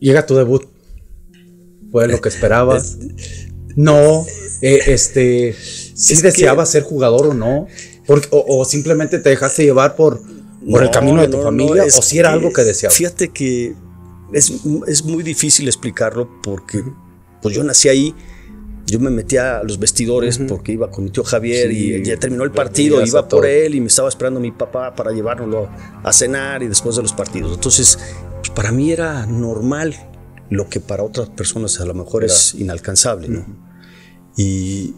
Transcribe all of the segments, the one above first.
llega tu debut. Fue lo que esperabas. No, eh, este, si deseabas ser jugador o no, o, simplemente te dejaste llevar por, por el camino de tu familia, o si era algo que deseabas. Fíjate que es, muy difícil explicarlo porque pues yo nací ahí, yo me metía a los vestidores porque iba con mi tío Javier y ya terminó el partido, iba por él y me estaba esperando mi papá para llevárnoslo a cenar y después de los partidos. Entonces para mí era normal lo que para otras personas a lo mejor es inalcanzable, y,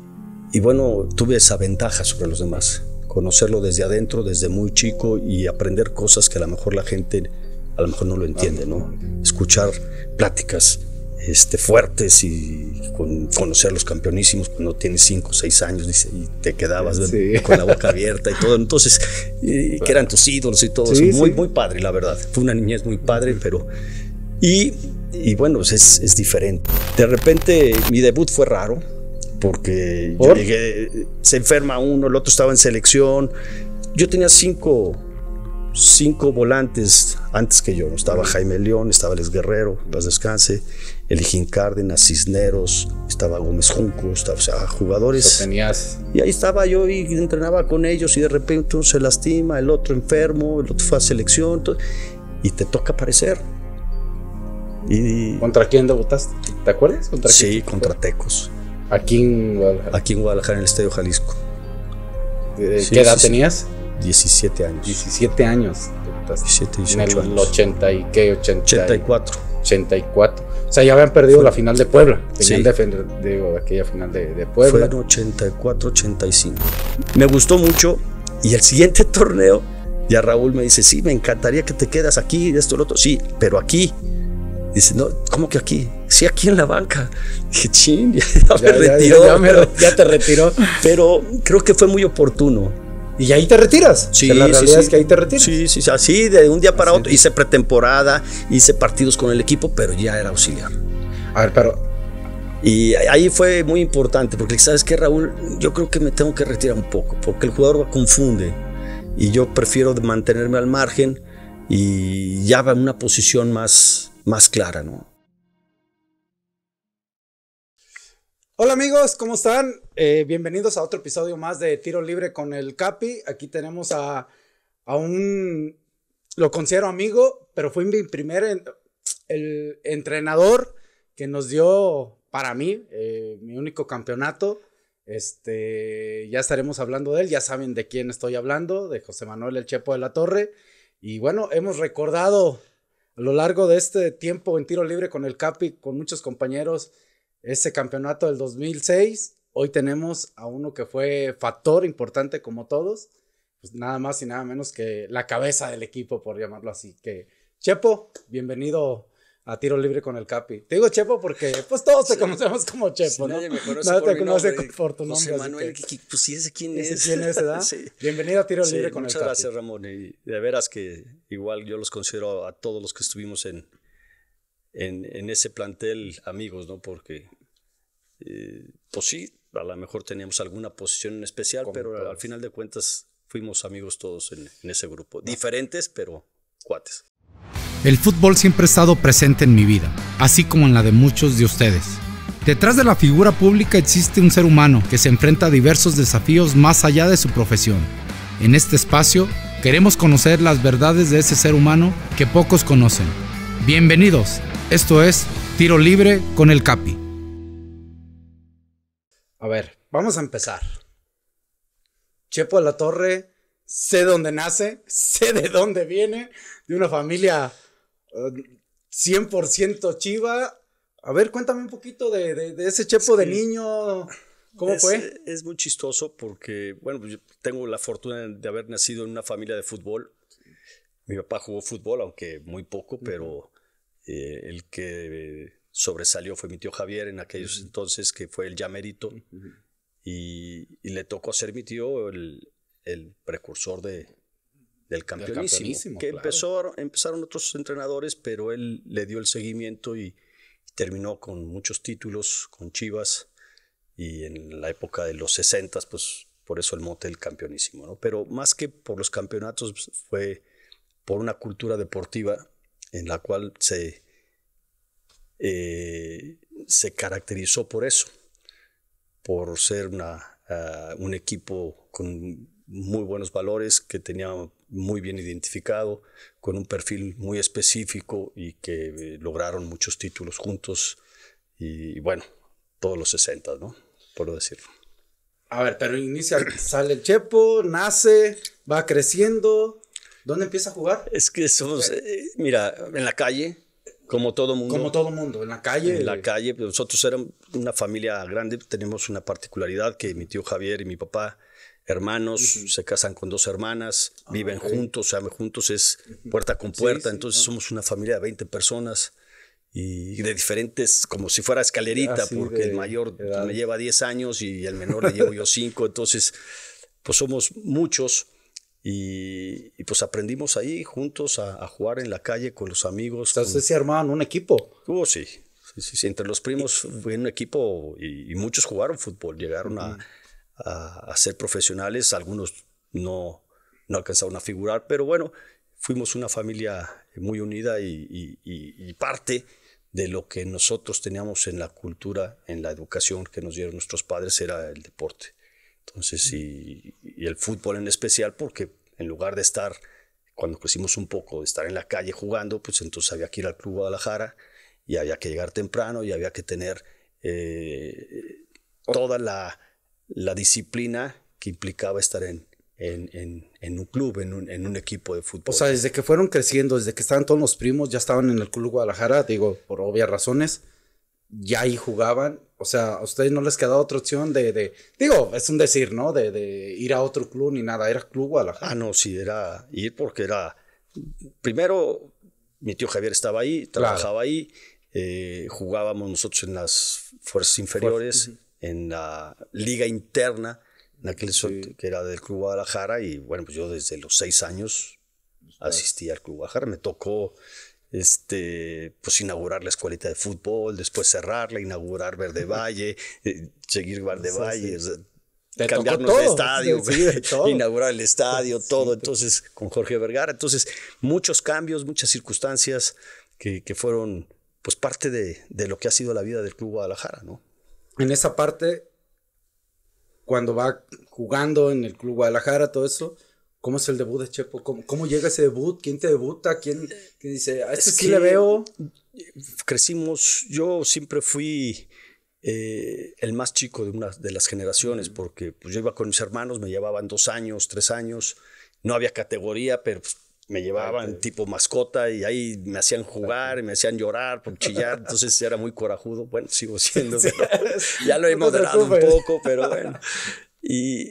bueno, tuve esa ventaja sobre los demás, conocerlo desde adentro, desde muy chico y aprender cosas que a lo mejor la gente a lo mejor no lo entiende, ah, ¿no? Escuchar pláticas este, fuertes y con, conocer los campeonísimos cuando pues, tienes 5 o 6 años y te quedabas con la boca abierta y todo. Entonces, que eran tus ídolos y todo. muy, muy padre, la verdad. Fue una niñez muy padre, pero. Y, bueno, pues, es, diferente. De repente, mi debut fue raro porque se enferma uno, el otro estaba en selección. Yo tenía cinco cinco volantes antes que yo. Estaba Jaime León, estaba Les Guerrero, paz descanse, Elijín Cárdenas, Cisneros, estaba Gómez Junco, o sea, jugadores. Tenías. Y ahí estaba yo y entrenaba con ellos y de repente uno se lastima, el otro enfermo, el otro fue a selección y te toca aparecer. Y, ¿Contra quién debutaste? ¿Te acuerdas? ¿Contra sí, contra Tecos. Aquí en Guadalajara. Aquí en Guadalajara, en el Estadio Jalisco. Eh, ¿Qué edad tenías? 17 años. 17 años. debutaste. En el 80 y qué, 84. 84. O sea, ya habían perdido la final de Puebla. Tenían sí. defender, aquella final de, de Puebla. en 84-85. Me gustó mucho. Y el siguiente torneo, ya Raúl me dice: Sí, me encantaría que te quedas aquí, esto, lo otro. Sí, pero aquí. Dice, no, ¿cómo que aquí? Sí, aquí en la banca. Dije, ching, ya, retiró. ya te retiró. Pero creo que fue muy oportuno y ahí te retiras. Sí, la realidad es que ahí te retiras. Sí, sí, así de un día para otro. Hice pretemporada, hice partidos con el equipo, pero ya era auxiliar. A ver, pero. Y ahí fue muy importante, porque sabes que Raúl, yo creo que me tengo que retirar un poco, porque el jugador confunde y yo prefiero mantenerme al margen y ya va en una posición más, más clara, ¿no? Hola amigos, ¿cómo están? Eh, bienvenidos a otro episodio más de Tiro Libre con el Capi. Aquí tenemos a, un, lo considero amigo, pero fue mi primer el entrenador que nos dio para mí eh, mi único campeonato. Este, ya estaremos hablando de él, ya saben de quién estoy hablando, de José Manuel El Chepo de la Torre. Y bueno, hemos recordado a lo largo de este tiempo en tiro libre con el Capi, con muchos compañeros ese campeonato del 2006. Hoy tenemos a uno que fue factor importante como todos, pues nada más y nada menos que la cabeza del equipo, por llamarlo así. Que Chepo, bienvenido a tiro libre con el Capi. Te digo Chepo porque pues todos te conocemos como Chepo, ¿no? Nadie me conoce, por, te conoce nombre, por tu nombre. Manuel, pues sí, quién es. quién es, Bienvenido a tiro libre con el Capi. Muchas gracias, Ramón. Y de veras que igual yo los considero a todos los que estuvimos en, en, ese plantel amigos, ¿no? Porque, eh, pues sí, a lo mejor teníamos alguna posición en especial, pero al final de cuentas fuimos amigos todos en, en ese grupo. Ah. Diferentes, pero cuates. El fútbol siempre ha estado presente en mi vida, así como en la de muchos de ustedes. Detrás de la figura pública existe un ser humano que se enfrenta a diversos desafíos más allá de su profesión. En este espacio queremos conocer las verdades de ese ser humano que pocos conocen. Bienvenidos esto es Tiro Libre con el Capi. A ver, vamos a empezar. Chepo de la Torre, sé dónde nace, sé de dónde viene, de una familia 100% eh, chiva. A ver, cuéntame un poquito de, ese Chepo de niño. ¿Cómo fue? Es muy chistoso porque, bueno, pues tengo la fortuna de haber nacido en una familia de fútbol. Mi papá jugó fútbol, aunque muy poco, pero eh, el que sobresalió fue mi tío Javier en aquellos entonces, que fue el ya mérito, y, le tocó ser mi tío el, precursor de, del campeonísimo, que empezó, empezaron otros entrenadores, pero él le dio el seguimiento y, terminó con muchos títulos, con Chivas, y en la época de los 60, pues por eso el mote del campeonísimo, ¿no? Pero más que por los campeonatos, pues, fue por una cultura deportiva en la cual se, eh, se caracterizó por eso, por ser una, ah, un equipo con muy buenos valores, que tenía muy bien identificado, con un perfil muy específico y que eh, lograron muchos títulos juntos y, bueno, todos los 60, ¿no? Por decirlo. A ver, pero inicia, sale el Chepo, nace, va creciendo, ¿Dónde empieza a jugar? Es que somos, eh, mira, en la calle, como todo mundo. Como todo mundo, en la calle. En la calle, pues, nosotros éramos una familia grande, tenemos una particularidad que mi tío Javier y mi papá, hermanos, se casan con dos hermanas, ah, viven juntos, o sea, juntos es puerta con puerta, entonces somos una familia de 20 personas y de diferentes, como si fuera escalerita, porque el mayor me lleva 10 años y el menor le llevo yo 5, entonces pues somos muchos y, pues aprendimos ahí juntos a, jugar en la calle con los amigos. Entonces se armaban un equipo. Hubo oh, sí. Sí, sí, Entre los primos fue un equipo y, muchos jugaron fútbol. Llegaron a, ser profesionales. Algunos no, no alcanzaron a figurar, pero bueno, fuimos una familia muy unida y parte de lo que nosotros teníamos en la cultura, en la educación que nos dieron nuestros padres era el deporte. Entonces, y, el fútbol en especial, porque en lugar de estar, cuando crecimos un poco, de estar en la calle jugando, pues entonces había que ir al Club Guadalajara y había que llegar temprano y había que tener eh, toda la, disciplina que implicaba estar en, un club, en en un, equipo de fútbol. O sea, desde que fueron creciendo, desde que estaban todos los primos, ya estaban en el Club Guadalajara, digo, por obvias razones ya ahí jugaban. O sea, a ustedes no les quedaba otra opción de, digo, es un decir, ¿no? De, ir a otro club ni nada, era Club Guadalajara. Ah, no, sí, era ir porque era, primero, mi tío Javier estaba ahí, trabajaba ahí, eh, jugábamos nosotros en las fuerzas inferiores, en la liga interna, en aquel que era del Club Guadalajara, y bueno, pues yo desde los seis años asistí al Club Guadalajara, me tocó este, pues inaugurar la escuelita de fútbol, después cerrarla, inaugurar Verde Valle, eh, seguir Verde Valle cambiarnos estadio, inaugurar el estadio, todo. Entonces, con Jorge Vergara. Entonces, muchos cambios, muchas circunstancias que, fueron pues parte de, de, lo que ha sido la vida del Club Guadalajara, ¿no? En esa parte, cuando va jugando en el Club Guadalajara, todo eso, ¿Cómo es el debut de Chepo? ¿Cómo, llega ese debut? ¿Quién te debuta? ¿Quién, quién dice, a este sí le veo? Crecimos, yo siempre fui eh, el más chico de una de las generaciones, porque pues, yo iba con mis hermanos, me llevaban dos años, tres años, no había categoría, pero pues, me llevaban tipo mascota y ahí me hacían jugar me hacían llorar chillar, entonces era muy corajudo, bueno, sigo siendo, ya lo he moderado un poco, pero bueno. Y,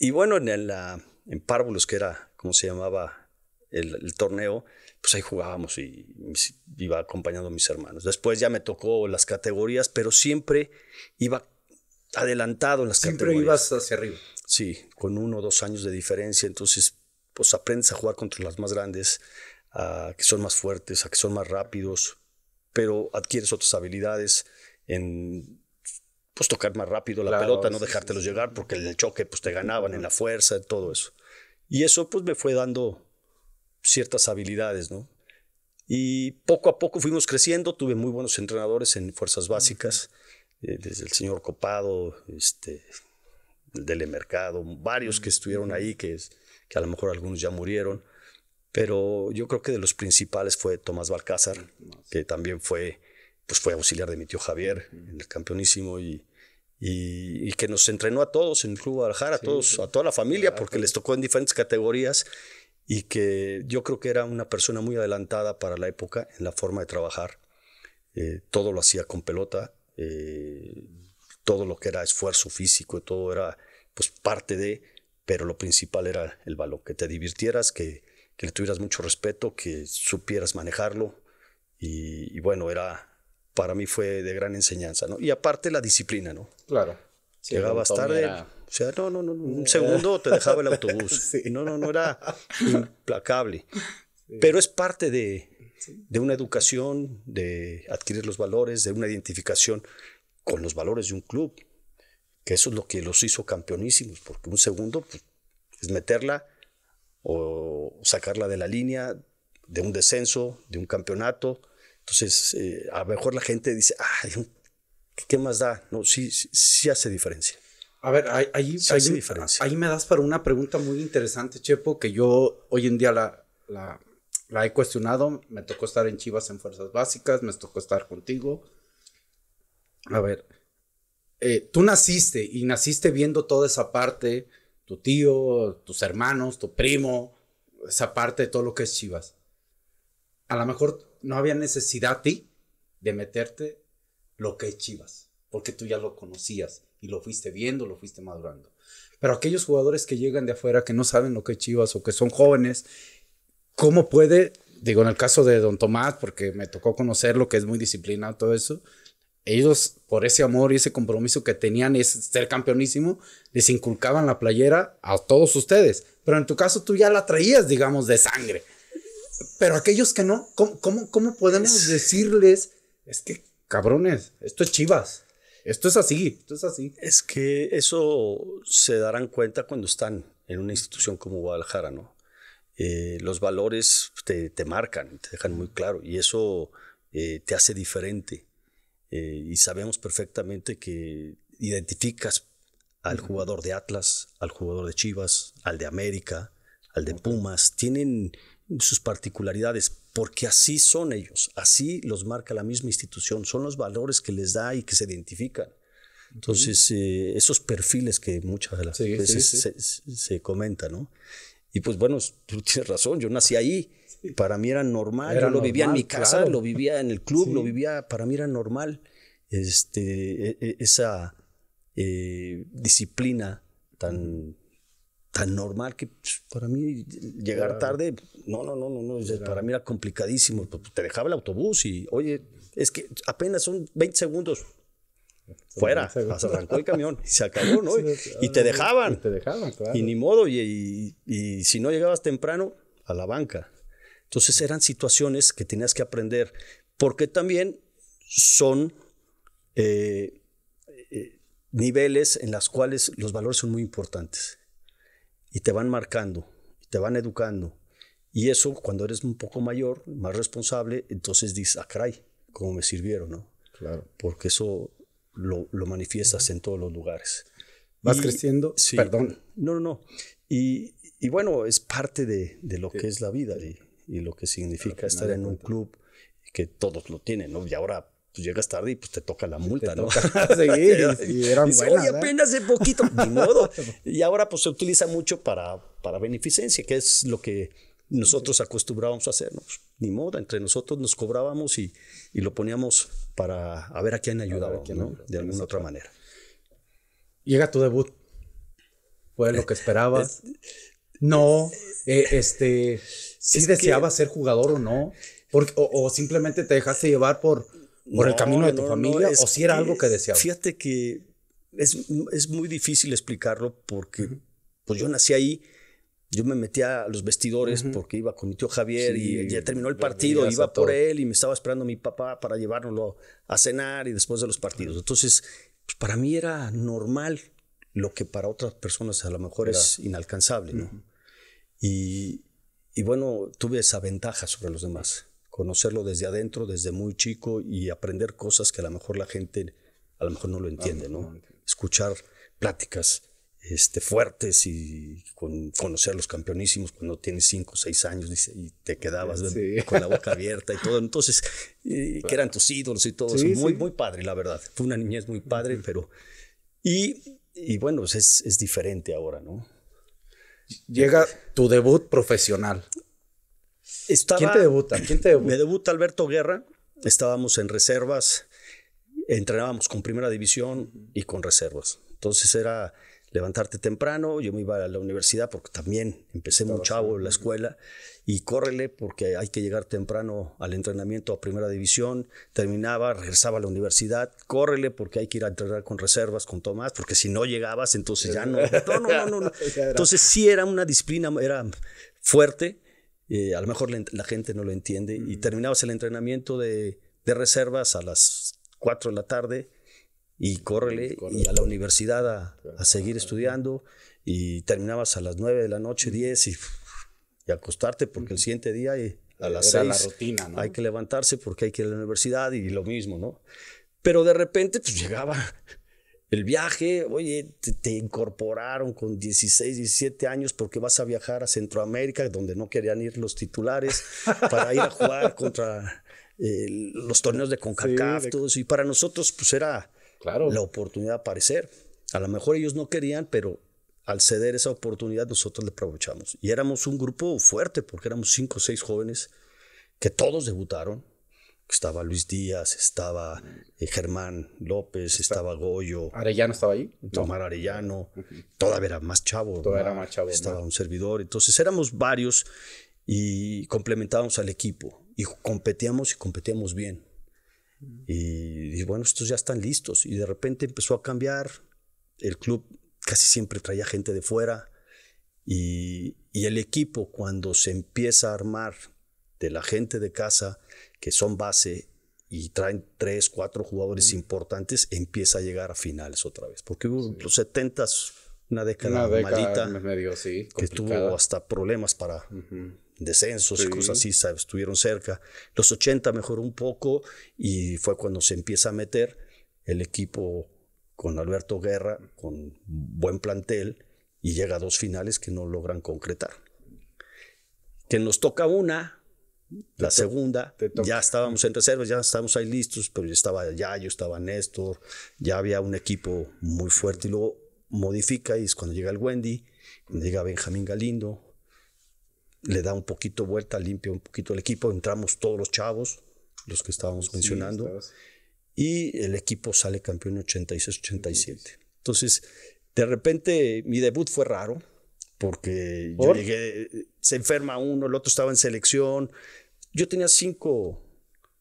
y bueno, en la en Párvulos, que era como se llamaba el, torneo, pues ahí jugábamos y, iba acompañando a mis hermanos. Después ya me tocó las categorías, pero siempre iba adelantado en las categorías. Siempre ibas hacia arriba. Sí, con uno o dos años de diferencia, entonces pues aprendes a jugar contra las más grandes, a que son más fuertes, a que son más rápidos, pero adquieres otras habilidades en pues tocar más rápido la pelota, no dejártelos llegar porque el choque pues te ganaban en la fuerza, todo eso. Y eso pues me fue dando ciertas habilidades, ¿no? Y poco a poco fuimos creciendo, tuve muy buenos entrenadores en fuerzas básicas, eh, desde el señor Copado, este, del mercado, varios que estuvieron ahí, que, es, que a lo mejor algunos ya murieron, pero yo creo que de los principales fue Tomás Balcázar, que también fue, pues fue auxiliar de mi tío Javier en el campeonísimo y, y, que nos entrenó a todos en el Club Guadalajara, a, todos, a pues, toda la familia, porque les tocó en diferentes categorías y que yo creo que era una persona muy adelantada para la época en la forma de trabajar. Eh, todo lo hacía con pelota, eh, todo lo que era esfuerzo físico, todo era pues parte de, pero lo principal era el balón, que te divirtieras, que, que le tuvieras mucho respeto, que supieras manejarlo y bueno, era para mí fue de gran enseñanza, Y aparte la disciplina, ¿no? Claro. llegaba Llegabas tarde, o sea, no, no, no, un eh. segundo te dejaba el autobús. y No, no, no era implacable. Pero es parte de, una educación, de adquirir los valores, de una identificación con los valores de un club, que eso es lo que los hizo campeonísimos, porque un segundo pues, es meterla o sacarla de la línea, de un descenso, de un campeonato, entonces, eh, a lo mejor la gente dice, ah, ¿qué más da? No, sí, sí, hace diferencia. A ver, ahí, diferencia. ahí, me das para una pregunta muy interesante, Chepo, que yo hoy en día la, la, he cuestionado. Me tocó estar en Chivas en Fuerzas Básicas, me tocó estar contigo. A ver, eh, tú naciste y naciste viendo toda esa parte, tu tío, tus hermanos, tu primo, esa parte de todo lo que es Chivas. A lo mejor no había necesidad ti de meterte lo que es Chivas, porque tú ya lo conocías y lo fuiste viendo, lo fuiste madurando. Pero aquellos jugadores que llegan de afuera, que no saben lo que es Chivas o que son jóvenes, ¿cómo puede, digo, en el caso de Don Tomás, porque me tocó conocerlo, que es muy disciplinado, todo eso, ellos por ese amor y ese compromiso que tenían es ser campeonísimo, les inculcaban la playera a todos ustedes. Pero en tu caso tú ya la traías, digamos, de sangre. Pero aquellos que no, ¿cómo, cómo, podemos decirles? Es que, cabrones, esto es chivas. Esto es así, esto es así. Es que eso se darán cuenta cuando están en una institución como Guadalajara, ¿no? Eh, los valores te, marcan, te dejan muy claro y eso eh, te hace diferente. Eh, y sabemos perfectamente que identificas al jugador de Atlas, al jugador de Chivas, al de América, al de Pumas. Tienen sus particularidades, porque así son ellos, así los marca la misma institución, son los valores que les da y que se identifican. Entonces, eh, esos perfiles que muchas de las veces se, comentan, ¿no? Y pues bueno, tú tienes razón, yo nací ahí, para mí era normal, yo lo vivía en mi casa, lo vivía en el club, lo vivía, para mí era normal este, e, e, esa eh, disciplina tan tan normal que pues, para mí llegar tarde, no, no, no, no, no para mí era complicadísimo. Pues, te dejaba el autobús y, oye, es que apenas son 20 segundos. Fuera, se arrancó el camión y se acabó, ¿no? y, te dejaban. Y Y ni modo, y, si no llegabas temprano, a la banca. Entonces eran situaciones que tenías que aprender, porque también son eh, eh, niveles en las cuales los valores son muy importantes y te van marcando, te van educando. Y eso, cuando eres un poco mayor, más responsable, entonces dices, acray ah, cómo me sirvieron, ¿no? Claro. Porque eso lo, manifiestas en todos los lugares. Vas creciendo, sí, perdón. No, no, no. Y, bueno, es parte de, lo que es la vida y, y lo que significa estar en un club que todos lo tienen, ¿no? Y ahora pues, llegas tarde y pues te toca la multa, ¿no? y, eran ¿eh? apenas de poquito, ni modo. Y ahora pues se utiliza mucho para, para beneficencia, que es lo que nosotros acostumbrábamos a hacer, pues, ni modo, entre nosotros nos cobrábamos y, lo poníamos para a ver a quién ayudaba ¿no? De alguna otra manera. Llega tu debut. ¿Fue lo que esperabas? no, eh, este, si ¿sí deseabas ser jugador o no, o, o, simplemente te dejaste llevar por, por el camino de tu familia o si era algo que deseabas? Fíjate que es, es muy difícil explicarlo porque pues yo nací ahí, yo me metía a los vestidores porque iba con mi tío Javier y ya terminó el partido, iba por él y me estaba esperando mi papá para llevárnoslo a cenar y después de los partidos. Entonces, pues para mí era normal lo que para otras personas a lo mejor es inalcanzable, ¿no? y, y bueno, tuve esa ventaja sobre los demás conocerlo desde adentro, desde muy chico y aprender cosas que a lo mejor la gente a lo mejor no lo entiende, ¿no? Escuchar pláticas este, fuertes y con, conocer a los campeonísimos cuando tienes cinco o seis años y te quedabas con la boca abierta y todo. Entonces, que eran tus ídolos y todo. muy, muy padre, la verdad. Fue una niñez muy padre, pero... Y, bueno, pues es, es diferente ahora, ¿no? Llega eh, tu debut profesional. ¿Quién te debuta? Me debuta Alberto Guerra. Estábamos en reservas, entrenábamos con primera división y con reservas. Entonces era levantarte temprano, yo me iba a la universidad porque también empecé muy chavo en la escuela y córrele porque hay que llegar temprano al entrenamiento a primera división, terminaba, regresaba a la universidad, córrele porque hay que ir a entrenar con reservas, con Tomás, porque si no llegabas entonces ya no, no. entonces sí era una disciplina, era fuerte, eh, a lo mejor la, gente no lo entiende, y terminabas el entrenamiento de, reservas a las 4 de la tarde y córrele, y a la universidad a, seguir estudiando, y terminabas a las 9 de la noche, 10 y, y acostarte porque el siguiente día... Eh, a las Era rutina, Hay que levantarse porque hay que ir a la universidad y lo mismo, ¿no? Pero de repente, pues llegaba el viaje, oye, te, incorporaron con 16, 17 años porque vas a viajar a Centroamérica, donde no querían ir los titulares, para ir a jugar contra eh, los torneos de CONCACAF, y para nosotros pues era la oportunidad de aparecer. A lo mejor ellos no querían, pero al ceder esa oportunidad nosotros le aprovechamos. Y éramos un grupo fuerte, porque éramos cinco o seis jóvenes que todos debutaron, estaba Luis Díaz, estaba eh, Germán López, estaba Goyo. ¿Arellano estaba ahí? Tomar Arellano. Todavía era más chavo. era más chavo. Estaba un servidor. Entonces éramos varios y complementábamos al equipo. Y competíamos y competíamos bien. Y, y bueno, estos ya están listos. Y de repente empezó a cambiar. El club casi siempre traía gente de fuera. Y, y el equipo, cuando se empieza a armar de la gente de casa, que son base y traen tres, cuatro jugadores importantes, empieza a llegar a finales otra vez. Porque hubo los 70 una década, una década malita que tuvo hasta problemas para descensos y cosas así, estuvieron cerca. Los 80 mejoró un poco y fue cuando se empieza a meter el equipo con Alberto Guerra, con buen plantel, y llega a dos finales que no logran concretar. Que nos toca una, la segunda, ya estábamos en reservas, ya estábamos ahí listos, pero ya estaba ya, yo estaba Néstor, ya había un equipo muy fuerte y luego modifica y es cuando llega el Wendy, cuando llega Benjamín Galindo, le da un poquito vuelta, limpia un poquito el equipo, entramos todos los chavos, los que estábamos mencionando, y el equipo sale campeón 86-87. Entonces, de repente mi debut fue raro, porque yo llegué, eh, se enferma uno, el otro estaba en selección. Yo tenía cinco,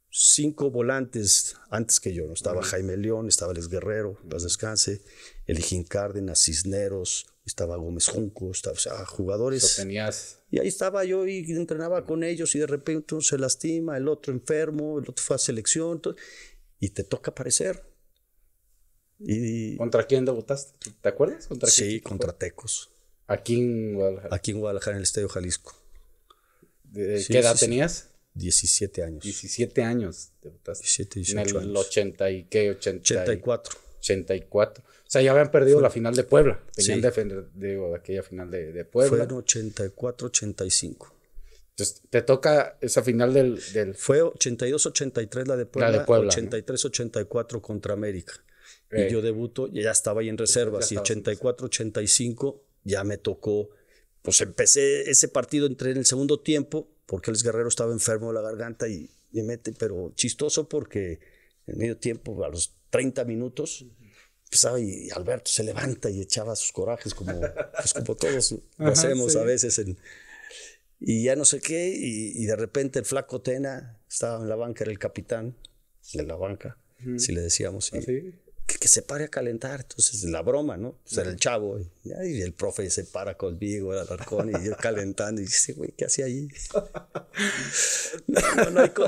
cinco volantes antes que yo, ¿no? Estaba Jaime León, estaba Les Guerrero, paz descanse, Elijín Cárdenas, Cisneros, estaba Gómez Junco, o sea, jugadores. Lo tenías. Y ahí estaba yo y entrenaba con ellos y de repente uno se lastima, el otro enfermo, el otro fue a selección, y te toca aparecer. Y, ¿Contra quién debutaste? ¿Te acuerdas? sí, contra Tecos. Aquí en Guadalajara. Aquí en Guadalajara, en el Estadio Jalisco. ¿De, ¿Qué edad tenías? 17 años. 17 años. 17, en el, 80 y qué, 80 84. 84. O sea, ya habían perdido la final de Puebla. Tenían sí. defender, digo, aquella final de, de Puebla. Fueron 84, 85. Entonces, te toca esa final del... del... Fue 82-83 la de Puebla. La de Puebla. 83-84 contra América. Eh. Y yo debuto, ya estaba ahí en reservas. Y 84-85 ya me tocó, pues empecé ese partido, entré en el segundo tiempo, porque el Guerrero estaba enfermo de la garganta y, me mete, pero chistoso porque en medio tiempo, a los 30 minutos, empezaba y Alberto se levanta y echaba sus corajes como, pues, todos hacemos a veces. y ya no sé qué, y, de repente el flaco Tena estaba en la banca, era el capitán de la banca, si le decíamos. ¿Ah, que, se pare a calentar. Entonces, la broma, ¿no? O pues, sea, el chavo. Y, el profe se para conmigo, el arcón, y yo calentando. Y dice, güey, ¿qué hacía ahí? no,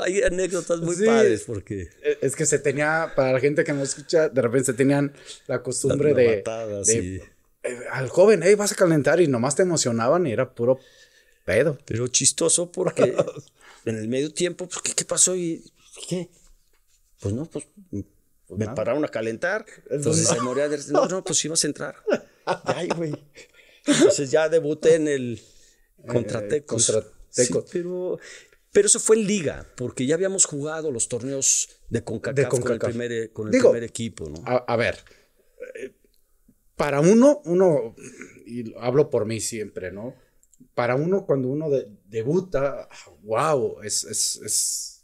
hay, anécdotas muy padres porque... E, es que se tenía, para la gente que no escucha, de repente se tenían la costumbre de... Eh, al joven, hey, vas a calentar. Y nomás te emocionaban y era puro pedo. Pero chistoso porque en el medio tiempo, pues, ¿qué, qué pasó? ¿Y qué? Pues no, pues me pararon a calentar. Entonces no. se moría de... No, no, pues ibas a entrar. Ay, güey. Entonces ya debuté en el Contratecos. Eh, pues, pero, pero eso fue en liga, porque ya habíamos jugado los torneos de CONCACAF, con el, eh, primer, equipo. ¿no? A, ver, eh, para uno, uno, y hablo por mí siempre, ¿no? Para uno, cuando uno debuta, wow, ah, es, es, es,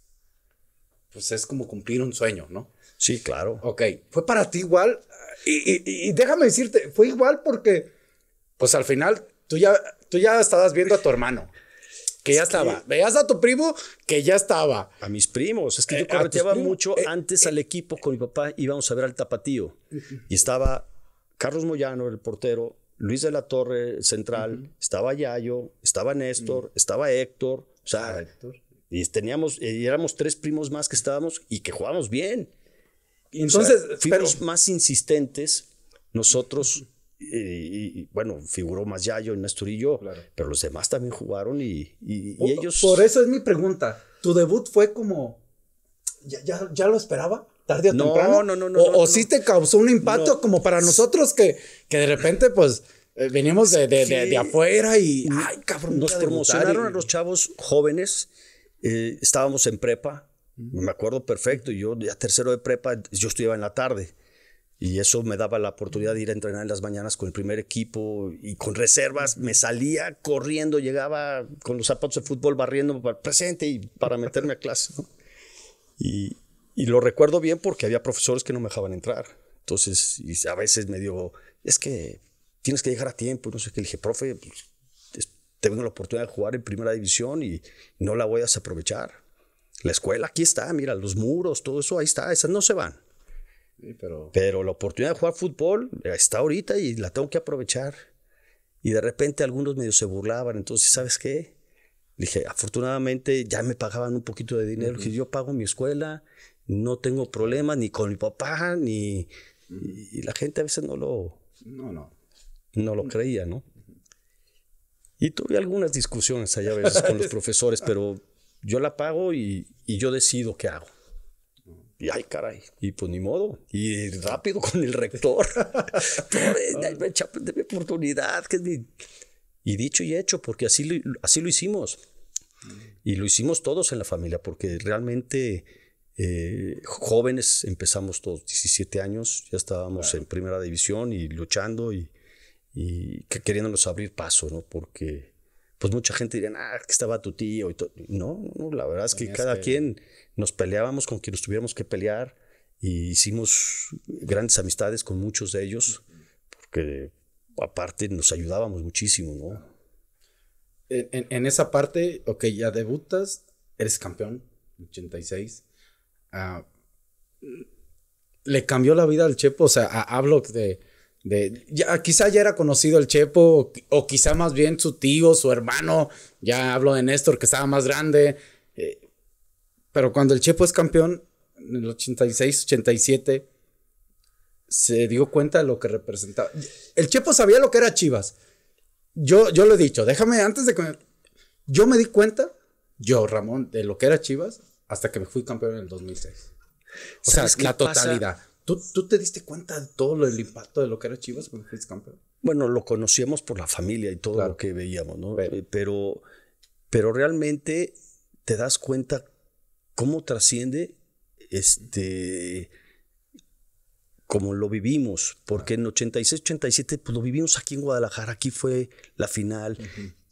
pues es como cumplir un sueño, ¿no? Sí, claro. Ok, fue para ti igual. Y, déjame decirte, fue igual porque, pues al final, tú ya, tú ya estabas viendo a tu hermano que ya estaba. Veías a tu primo que ya estaba. A mis primos. Es que eh, yo correteaba mucho eh, antes eh, al equipo con mi papá. Íbamos a ver al Tapatío. Y estaba Carlos Moyano, el portero, Luis de la Torre, el central. Estaba Yayo, estaba Néstor, estaba Héctor. O sea, Héctor. y teníamos, y éramos tres primos más que estábamos y que jugábamos bien entonces, o más insistentes nosotros. Y, bueno, figuró más Yayo, Néstor y yo, pero los demás también jugaron y, ellos. Por eso es mi pregunta. ¿Tu debut fue como. ¿Ya, ya, lo esperaba? ¿Tarde o no, temprano? No, no, no. ¿O, sí te causó un impacto como para nosotros que, que de repente, pues. Eh, venimos de, de, de, afuera y. Ay, cabrón. Nos promocionaron a los chavos jóvenes. Eh, estábamos en prepa me acuerdo perfecto, yo ya tercero de prepa, yo estudiaba en la tarde. Y eso me daba la oportunidad de ir a entrenar en las mañanas con el primer equipo y con reservas. Me salía corriendo, llegaba con los zapatos de fútbol barriendo para presente y para meterme a clase. Y, lo recuerdo bien porque había profesores que no me dejaban entrar. Entonces, a veces me digo, es que tienes que llegar a tiempo. No sé qué. Le dije, profe, te pues, tengo la oportunidad de jugar en primera división y no la voy a desaprovechar la escuela aquí está, mira, los muros, todo eso ahí está, esas no se van. pero... pero la oportunidad de jugar fútbol eh, está ahorita y la tengo que aprovechar. Y de repente algunos medios se burlaban, entonces, ¿sabes qué? Dije, afortunadamente ya me pagaban un poquito de dinero, que yo pago mi escuela, no tengo problemas ni con mi papá, ni... Y la gente a veces no lo... No, no. No lo creía, ¿no? Y tuve algunas discusiones allá a veces con los profesores, pero yo la pago y, yo decido qué hago. Y ay, caray. Y pues ni modo. Y rápido con el rector. Eh, mi oportunidad. Que mi... Y dicho y hecho, porque así lo, así lo hicimos. Y lo hicimos todos en la familia, porque realmente eh, jóvenes empezamos todos, 17 años, ya estábamos en primera división y luchando y, queriéndonos abrir paso, ¿no? Porque pues mucha gente diría, ah, que estaba tu tío. Y no, no, la verdad es que cada quien nos peleábamos con quien nos tuviéramos que pelear y hicimos grandes amistades con muchos de ellos, porque aparte nos ayudábamos muchísimo, ¿no? En, esa parte, ok, ya debutas, eres campeón, 86. Ah, ¿Le cambió la vida al Chepo? O sea, hablo de ya, quizá ya era conocido el Chepo, o, quizá más bien su tío, su hermano, ya hablo de Néstor que estaba más grande, eh, pero cuando el Chepo es campeón, en el 86, 87, se dio cuenta de lo que representaba. El Chepo sabía lo que era Chivas. Yo, yo lo he dicho, déjame antes de que... yo me di cuenta, yo, Ramón, de lo que era Chivas hasta que me fui campeón en el 2006. O sea, la totalidad. ¿Tú, te diste cuenta de todo el impacto de lo que era Chivas cuando fuiste campeón? Bueno, lo conocíamos por la familia y todo lo que veíamos, ¿no? Eh, pero. pero, realmente te das cuenta cómo trasciende este como lo vivimos, porque en 86, 87 pues lo vivimos aquí en Guadalajara, aquí fue la final,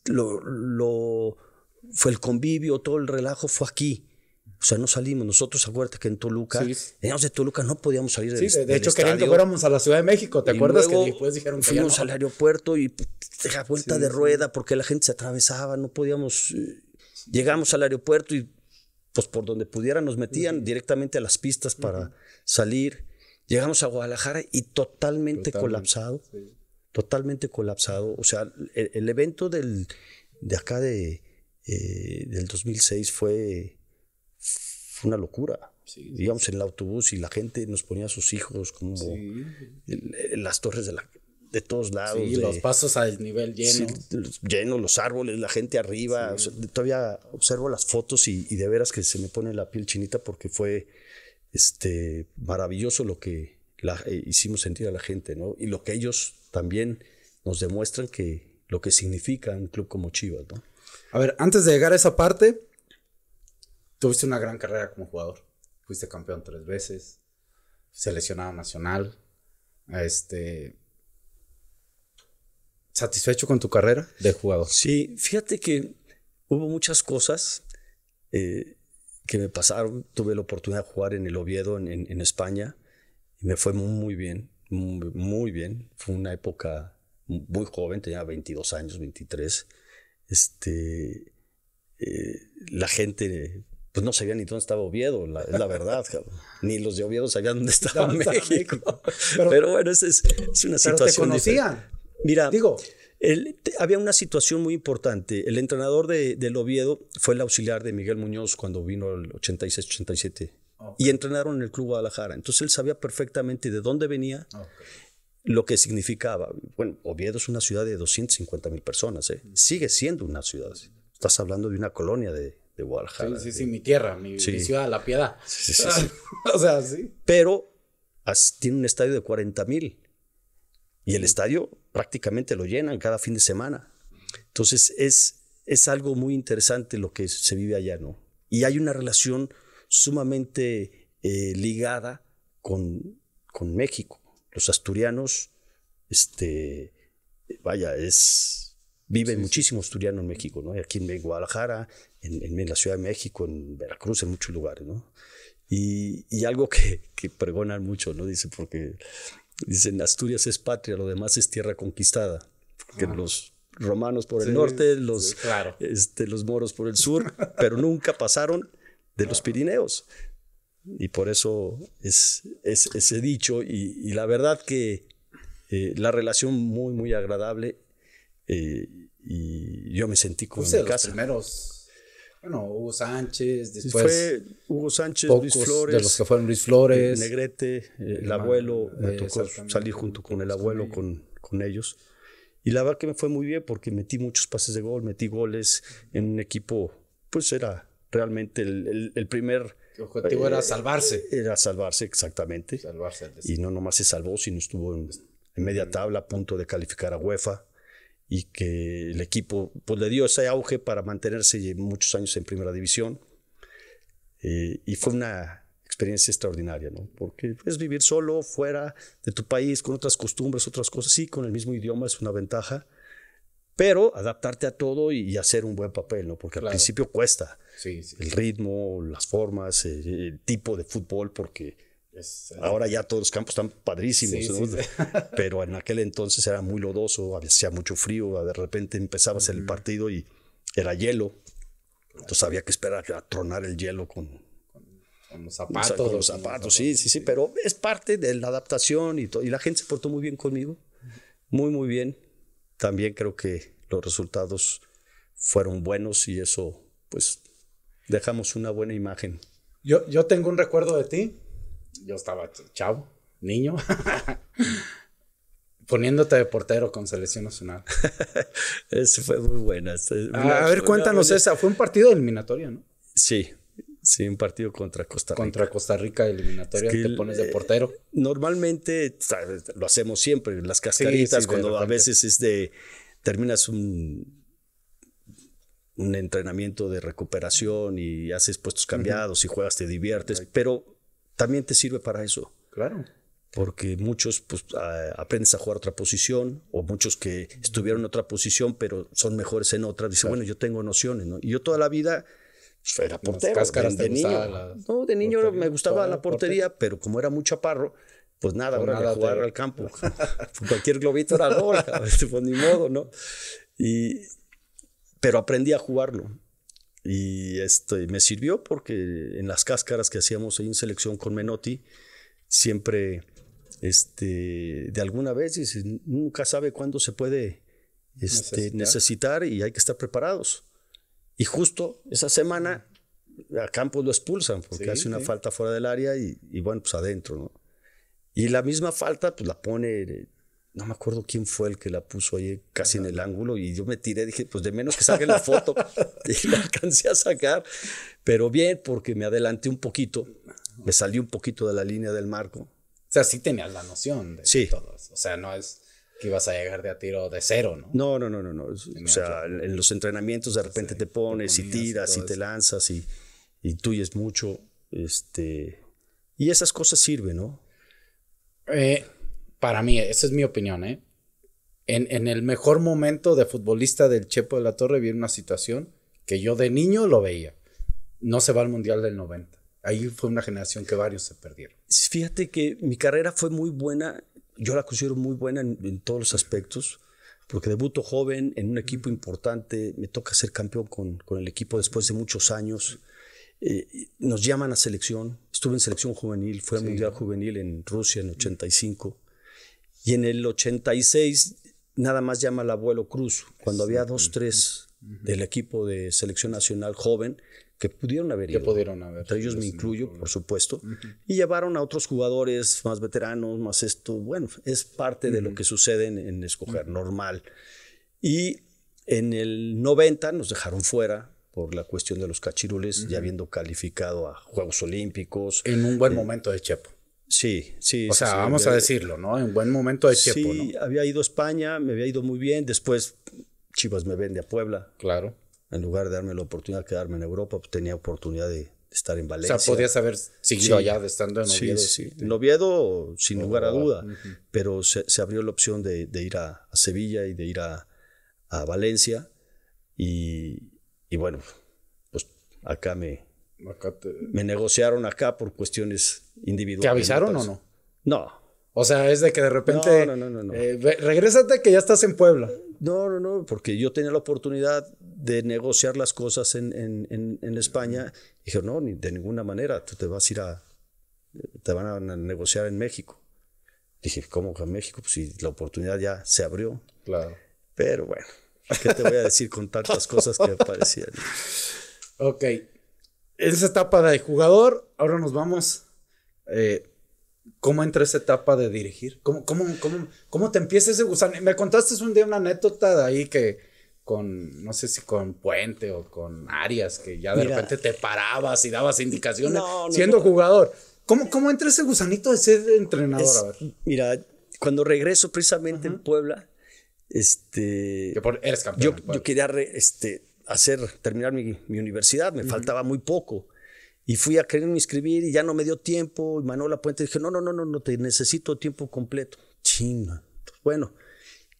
lo, fue el convivio, todo el relajo fue aquí. O sea, no salimos. Nosotros, acuérdate que en Toluca, sí. de Toluca no podíamos salir del Sí, de, este, hecho, querían que fuéramos a la Ciudad de México. ¿Te acuerdas que después dijeron que Fuimos al aeropuerto y deja vuelta de rueda porque la gente se atravesaba, no podíamos. Eh, llegamos al aeropuerto y, pues, por donde pudieran, nos metían directamente a las pistas para salir. Llegamos a Guadalajara y totalmente, colapsado. Totalmente colapsado. O sea, el, evento del, de acá de, eh, del 2006 fue una locura. Sí, Íbamos en el autobús y la gente nos ponía a sus hijos como las torres de, de todos lados. Sí, los pasos al nivel lleno. Los, lleno, los árboles, la gente arriba. todavía observo las fotos y, de veras que se me pone la piel chinita porque fue este, maravilloso lo que eh, hicimos sentir a la gente, ¿no? Y lo que ellos también nos demuestran que lo que significa un club como Chivas, ¿no? A ver, antes de llegar a esa parte, tuviste una gran carrera como jugador. Fuiste campeón tres veces, seleccionado nacional. Este, ¿Satisfecho con tu carrera de jugador? Sí, fíjate que hubo muchas cosas eh, que me pasaron. Tuve la oportunidad de jugar en el Oviedo, en, España, y me fue muy, bien, muy, bien. Fue una época muy joven, tenía 22 años, 23. Este, eh, la gente pues no sabía ni dónde estaba Oviedo, la, es la verdad, ni los de Oviedo sabían dónde estaba México. Pero, bueno, esa es, una situación. Pero te conocían. Mira, digo. había una situación muy importante. El entrenador del Oviedo fue el auxiliar de Miguel Muñoz cuando vino el 86-87 y entrenaron en el Club Guadalajara. Entonces él sabía perfectamente de dónde venía. lo que significaba. Bueno, Oviedo es una ciudad de 250 mil personas, ¿eh? sigue siendo una ciudad. Estás hablando de una colonia de de Guadalajara. Sí, sí, mi tierra, mi, ciudad, La Piedad. Pero tiene un estadio de 40 mil y el estadio prácticamente lo llenan cada fin de semana. Entonces es, es algo muy interesante lo que se vive allá, ¿no? Y hay una relación sumamente eh, ligada con, con México. Los asturianos, este, vaya, es, vive muchísimo asturiano en México, ¿no? Aquí en Guadalajara, en, la Ciudad de México, en Veracruz, en muchos lugares, ¿no? Y, y algo que, que, pregonan mucho, ¿no? Dice, porque dicen, Asturias es patria, lo demás es tierra conquistada. Porque ah. los romanos por el norte, los, este, los moros por el sur, pero nunca pasaron de los Pirineos. Y por eso es, ese dicho. Y, la verdad que eh, la relación muy, muy agradable. Eh, y yo me sentí como en mi casa. Los primeros bueno, Hugo Sánchez, después. Fue Hugo Sánchez, Luis Flores. De los que fueron Luis Flores. Eh, Negrete, eh, el, abuelo. Eh, me tocó salir junto con el abuelo, con, con ellos. Y la verdad que me fue muy bien porque metí muchos pases de gol, metí goles en un equipo, pues era realmente el, primer... El objetivo era salvarse. Era salvarse, exactamente. Salvarse. Y no nomás se salvó, sino estuvo en media tabla a punto de calificar a UEFA y que el equipo pues, le dio ese auge para mantenerse muchos años en primera división. Eh, y fue una experiencia extraordinaria, ¿no? Porque es vivir solo, fuera de tu país, con otras costumbres, otras cosas, sí, con el mismo idioma es una ventaja, pero adaptarte a todo y, hacer un buen papel, ¿no? Porque al principio cuesta el ritmo, las formas, el, tipo de fútbol, porque eh, Ahora ya todos los campos están padrísimos, pero en aquel entonces era muy lodoso, hacía mucho frío, de repente empezabas el partido y era hielo, entonces había que esperar a tronar el hielo con, los zapatos. los zapatos, sí, sí, sí, pero es parte de la adaptación y, y la gente se portó muy bien conmigo, muy, muy bien. También creo que los resultados fueron buenos y eso, pues, dejamos una buena imagen. Yo, yo tengo un recuerdo de ti yo estaba chavo, niño, poniéndote de portero con selección nacional. Eso fue muy bueno. a ver, cuéntanos esa. Fue un partido eliminatorio, ¿no? Sí, Sí, un partido contra Costa Rica. Contra Costa Rica eliminatoria, te pones de eh, portero. Normalmente lo hacemos siempre, las cascaritas, cuando a veces es de, terminas un, un entrenamiento de recuperación y haces puestos cambiados y juegas, te diviertes, pero también te sirve para eso. Claro. Porque muchos pues, a, ah, aprendes a jugar otra posición, o muchos que estuvieron en otra posición, pero son mejores en otra. Dice, bueno, yo tengo nociones, ¿no? Y yo toda la vida pues, era portero. De, niño. No, de niño me gustaba la portería, pero como era mucho parro, pues nada, ahora jugar al campo. Cualquier globito era gol, pues ni modo, ¿no? Y, pero aprendí a jugarlo. Y este, me sirvió porque en las cáscaras que hacíamos ahí en selección con Menotti, siempre, este, de alguna vez, nunca sabe cuándo se puede este, necesitar. y hay que estar preparados. Y justo esa semana a Campos lo expulsan porque hace una falta fuera del área y, y, bueno, pues adentro, ¿no? Y la misma falta pues la pone eh, no me acuerdo quién fue el que la puso ahí casi en el ángulo y yo me tiré, dije, pues de menos que saque la foto y la alcancé a sacar, pero bien porque me adelanté un poquito, me salí un poquito de la línea del marco. O sea, sí tenías la noción de sí. o sea, no es que ibas a llegar de a tiro de cero, ¿no? No, no, no, no, no. o sea, en los entrenamientos de repente te pones y tiras y, te lanzas y, y tuyes mucho, este, y esas cosas sirven, ¿no? Eh, para mí, esa es mi opinión, ¿eh? En, en, el mejor momento de futbolista del Chepo de la Torre vi una situación que yo de niño lo veía. No se va al Mundial del 90. Ahí fue una generación que varios se perdieron. Fíjate que mi carrera fue muy buena, yo la considero muy buena en, todos los aspectos, porque debuto joven en un equipo importante, me toca ser campeón con, con el equipo después de muchos años. Eh, nos llaman a selección, estuve en selección juvenil, fue al Mundial Juvenil en Rusia en 85 y en el 86 nada más llama al abuelo Cruz, cuando había dos, tres del equipo de selección nacional joven que pudieron haber ido. Que pudieron haber. Entre ellos me incluyo, por supuesto. Y llevaron a otros jugadores más veteranos, más esto. Bueno, es parte de lo que sucede en, escoger, normal. Y en el 90 nos dejaron fuera por la cuestión de los cachirules, ya habiendo calificado a Juegos Olímpicos. En un buen eh, momento de Chepo. Sí, sí. O sea, vamos a decirlo, ¿no? En buen momento de tiempo. Sí, había ido a España, me había ido muy bien. Después Chivas me vende a Puebla. Claro. En lugar de darme la oportunidad de quedarme en Europa, pues tenía oportunidad de estar en Valencia. O sea, podías haber seguido allá estando en Oviedo. Sí, sin lugar a duda. Pero se, abrió la opción de, ir a, Sevilla y de ir a, Valencia. y bueno, pues acá me, me negociaron acá por cuestiones individuales. ¿Te avisaron o no? No. O sea, es de que de repente. No, no, no, eh, regrésate que ya estás en Puebla. No, no, no, porque yo tenía la oportunidad de negociar las cosas en, en, España. Y dije, no, ni de ninguna manera, tú te vas a ir a. Te van a negociar en México. Dije, ¿cómo que en México? Pues si la oportunidad ya se abrió. Claro. Pero bueno, ¿qué te voy a decir con tantas cosas que aparecían? ok esa etapa de jugador, ahora nos vamos. Eh, ¿Cómo entra esa etapa de dirigir? ¿Cómo, cómo, te empieza ese gusano? Me contaste un día una anécdota de ahí que con, no sé si con Puente o con Arias, que ya de repente te parabas y dabas indicaciones siendo jugador. ¿Cómo, ¿Cómo entra ese gusanito de ser entrenador? Mira, cuando regreso precisamente en Puebla, este... eres campeón. Yo, quería, este, hacer, terminar mi, universidad, me faltaba muy poco. Y fui a quererme inscribir y ya no me dio tiempo. Y Manuela Puente dije, no, no, no, no, no, te necesito tiempo completo. china Bueno,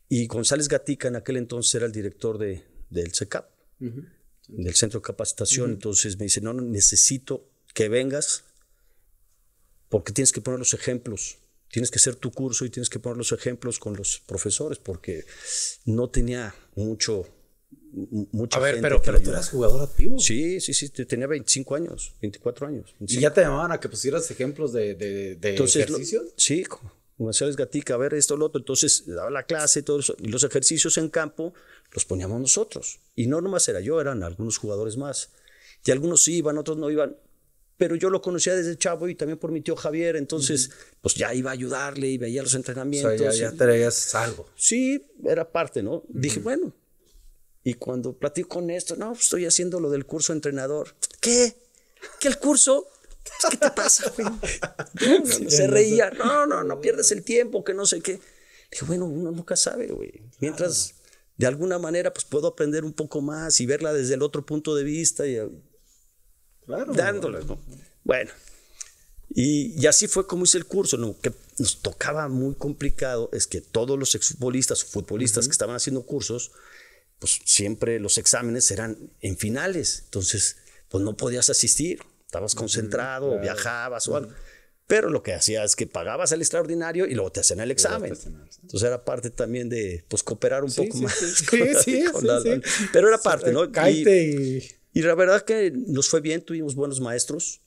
y González Gatica en aquel entonces era el director de, del CECAP, del Centro de Capacitación. Entonces me dice, no, no, necesito que vengas porque tienes que poner los ejemplos. Tienes que hacer tu curso y tienes que poner los ejemplos con los profesores porque no tenía mucho mucha A ver, pero, pero tú eras jugador activo. Sí, sí, sí, tenía 25 años, 24 años. ¿Y ya te llamaban a que pusieras ejemplos de, de, de Entonces, ejercicios? Lo, sí, Gatica, a ver esto, lo otro. Entonces daba la clase y todo los ejercicios en campo los poníamos nosotros. Y no nomás era yo, eran algunos jugadores más. Y algunos sí iban, otros no iban. Pero yo lo conocía desde chavo y también por mi tío Javier. Entonces, pues ya iba a ayudarle y veía los entrenamientos. ya, traías algo. Sí, era parte, ¿no? Dije, bueno, y cuando platico con esto, no, pues, estoy haciendo lo del curso entrenador. ¿Qué? ¿Qué el curso? ¿Qué te pasa, güey? se reía. No, no, no pierdes el tiempo, que no sé qué. Dije, bueno, uno nunca sabe, güey. Mientras, de alguna manera, pues puedo aprender un poco más y verla desde el otro punto de vista y claro, Bueno, y, así fue como hice el curso. Lo que nos tocaba muy complicado es que todos los exfutbolistas o futbolistas que estaban haciendo cursos pues siempre los exámenes eran en finales, entonces pues no podías asistir, estabas concentrado, viajabas o algo. Pero lo que hacía es que pagabas el extraordinario y luego te hacían el examen. Entonces era parte también de pues cooperar un poco más. con, pero era parte, ¿no? Y, la verdad que nos fue bien, tuvimos buenos maestros,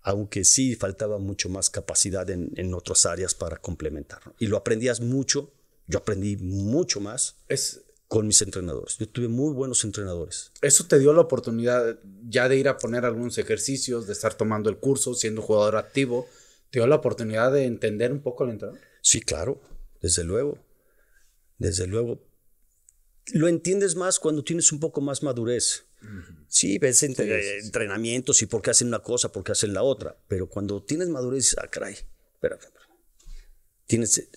aunque sí faltaba mucho más capacidad en, otras áreas para complementarlo. Y lo aprendías mucho, yo aprendí mucho más. Es, con mis entrenadores. Yo tuve muy buenos entrenadores. ¿Eso te dio la oportunidad ya de ir a poner algunos ejercicios, de estar tomando el curso, siendo jugador activo? ¿Te dio la oportunidad de entender un poco al entrenador? Sí, claro, desde luego. Desde luego. Lo entiendes más cuando tienes un poco más madurez. Sí, ves entre, entrenamientos y por qué hacen una cosa, por qué hacen la otra. Pero cuando tienes madurez, dices, ah, caray, Tienes, eh,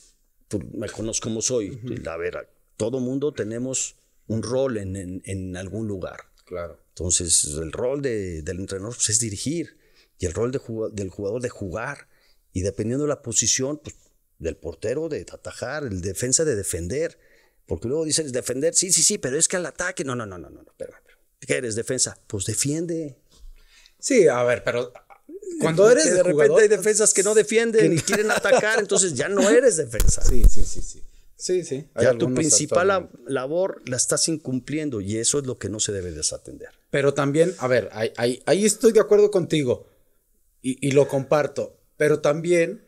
tú me conozco como soy. la -huh. A todo mundo tenemos un rol en, algún lugar. Claro. Entonces, el rol de, del entrenador pues, es dirigir y el rol del jugador de jugar. Y dependiendo de la posición, pues, del portero de atajar, el defensa de defender. Porque luego dices defender, sí, sí, sí, pero es que al ataque. No, no, no, no, no, no pero, ¿Qué eres, defensa? Pues defiende. Sí, a ver, pero ah, cuando eres de, de repente hay defensas que no defienden y quieren atacar, entonces ya no eres defensa. Sí, sí, sí, sí. Sí, sí. ya tu principal labor la estás incumpliendo y eso es lo que no se debe desatender. Pero también, a ver, ahí, estoy de acuerdo contigo y, lo comparto, pero también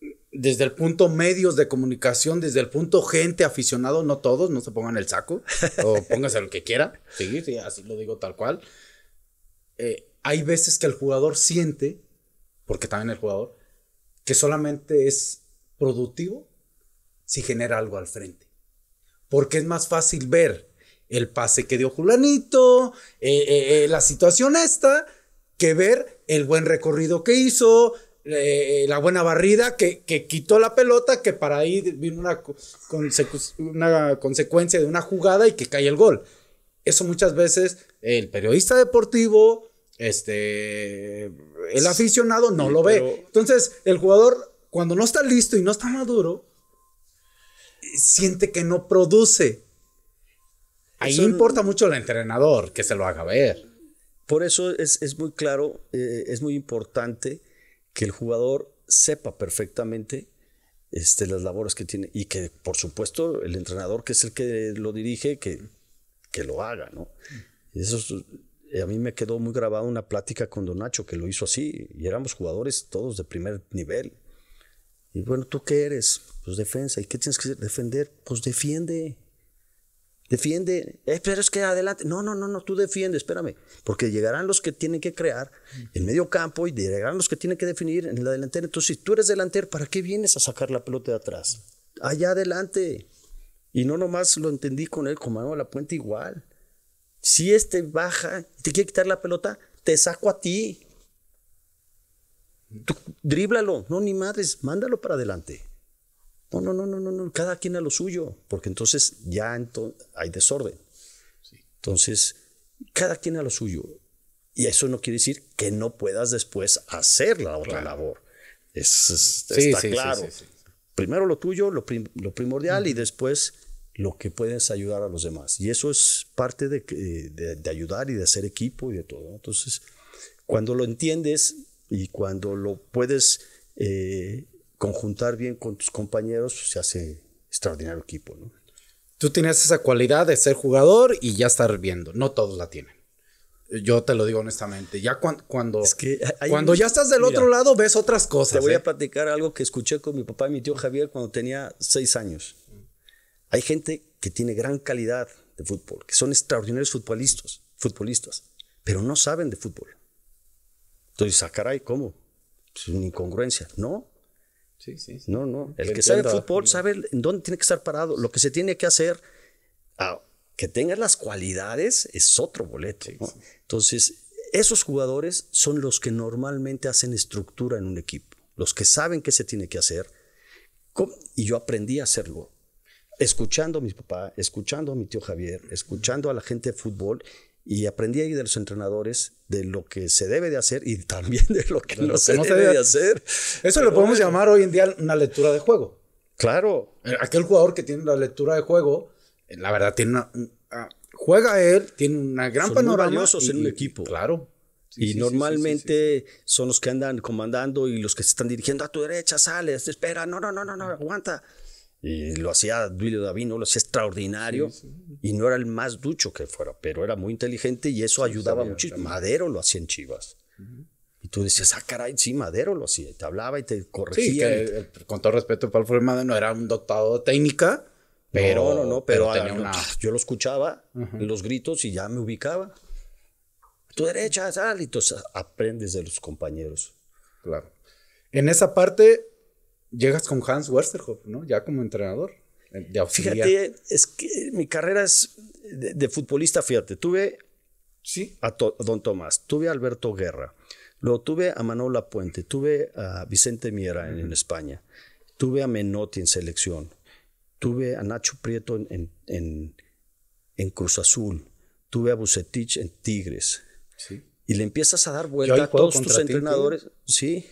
eh, desde el punto medios de comunicación, desde el punto gente, aficionado, no todos, no se pongan el saco o pónganse lo que quiera, sí, sí, así lo digo tal cual. Eh, hay veces que el jugador siente, porque también el jugador, que solamente es productivo si genera algo al frente. Porque es más fácil ver el pase que dio Julanito, eh, eh, eh, la situación esta, que ver el buen recorrido que hizo, la buena barrida que, quitó la pelota, que para ahí vino una, una consecuencia de una jugada y que cae el gol. Eso muchas veces el periodista deportivo, este, el aficionado no lo ve. Entonces, el jugador cuando no está listo y no está maduro, siente que no produce. Ahí importa mucho el entrenador que se lo haga ver. Por eso es, muy claro, eh, es muy importante que el jugador sepa perfectamente este, las labores que tiene y que, por supuesto, el entrenador que es el que lo dirige, que, que lo haga, ¿no? Mm. Eso eh, a mí me quedó muy grabada una plática con Don Nacho que lo hizo así y éramos jugadores todos de primer nivel y bueno, ¿tú qué eres? Pues defensa. ¿Y qué tienes que defender? Pues defiende. Defiende. Eh, pero es que adelante. No, no, no, no, tú defiende, espérame. Porque llegarán los que tienen que crear mm. en medio campo y llegarán los que tienen que definir en la delantera. Entonces, si tú eres delantero, ¿para qué vienes a sacar la pelota de atrás? Allá adelante. Y no nomás lo entendí con él, con Manuel La Puente igual. Si este baja y te quiere quitar la pelota, te saco a ti. Driblalo, No, ni madres, mándalo para adelante. No, no, no, no, no, cada quien a lo suyo, porque entonces ya hay desorden. Entonces, cada quien a lo suyo. Y eso no quiere decir que no puedas después hacer la otra labor. Es, está claro. Primero lo tuyo, lo, primordial, y después lo que puedes ayudar a los demás. Y eso es parte de, eh, de, de ayudar y de hacer equipo y de todo. Entonces, cuando lo entiendes, y cuando lo puedes eh, conjuntar bien con tus compañeros, pues, se hace extraordinario equipo. ¿no? Tú tienes esa cualidad de ser jugador y ya estar viendo. No todos la tienen. Yo te lo digo honestamente. Ya cuando, cuando ya estás del otro lado, ves otras cosas. Te voy a ¿eh? platicar algo que escuché con mi papá y mi tío Javier cuando tenía seis años. Hay gente que tiene gran calidad de fútbol, que son extraordinarios futbolistas, futbolistas pero no saben de fútbol. Entonces, ah, caray, ¿cómo? Es una incongruencia. No. Sí, sí, No, no. El que sabe fútbol sabe en dónde tiene que estar parado, lo que se tiene que hacer. Ah, que tengas las cualidades es otro boleto. Entonces, esos jugadores son los que normalmente hacen estructura en un equipo, los que saben qué se tiene que hacer. Y yo aprendí a hacerlo, escuchando a mi papá, escuchando a mi tío Javier, escuchando a la gente de fútbol y aprendí ahí de los entrenadores de lo que se debe de hacer y también de lo que, no, se, debe de hacer. Eso lo podemos llamar hoy en día una lectura de juego. Claro. Eh, aquel jugador que tiene la lectura de juego, eh, la verdad, tiene una, ah, juega él, tiene una gran son panorama. en un equipo. Claro. y normalmente son los que andan comandando y los que se están dirigiendo a tu derecha, sales, espera, no, no, no, no, no aguanta. Y lo hacía Duilio ¿no? lo hacía extraordinario y no era el más ducho que fuera, pero era muy inteligente y eso ayudaba muchísimo. Madero lo hacía en Chivas. Y tú decías, ah, caray, sí, Madero lo hacía, te hablaba y te corregía. Eh, con todo respeto, Pablo Flores no era un dotado de técnica, pero. No, no, pero, tenía yo lo escuchaba, los gritos y ya me ubicaba. Tú tu derecha, sal, y entonces aprendes de los compañeros. Claro. En esa parte, llegas con Hans Westerhoff, ¿no? Ya como entrenador. Eh, de fíjate, es que mi carrera es de, futbolista, fíjate, tuve a Don Tomás, tuve a Alberto Guerra, luego tuve a Manolo Puente, tuve a Vicente Miera en, España, tuve a Menotti en selección, tuve a Nacho Prieto en, Cruz Azul, tuve a Bucetich en Tigres. Y le empiezas a dar vuelta a todos tus entrenadores. sí.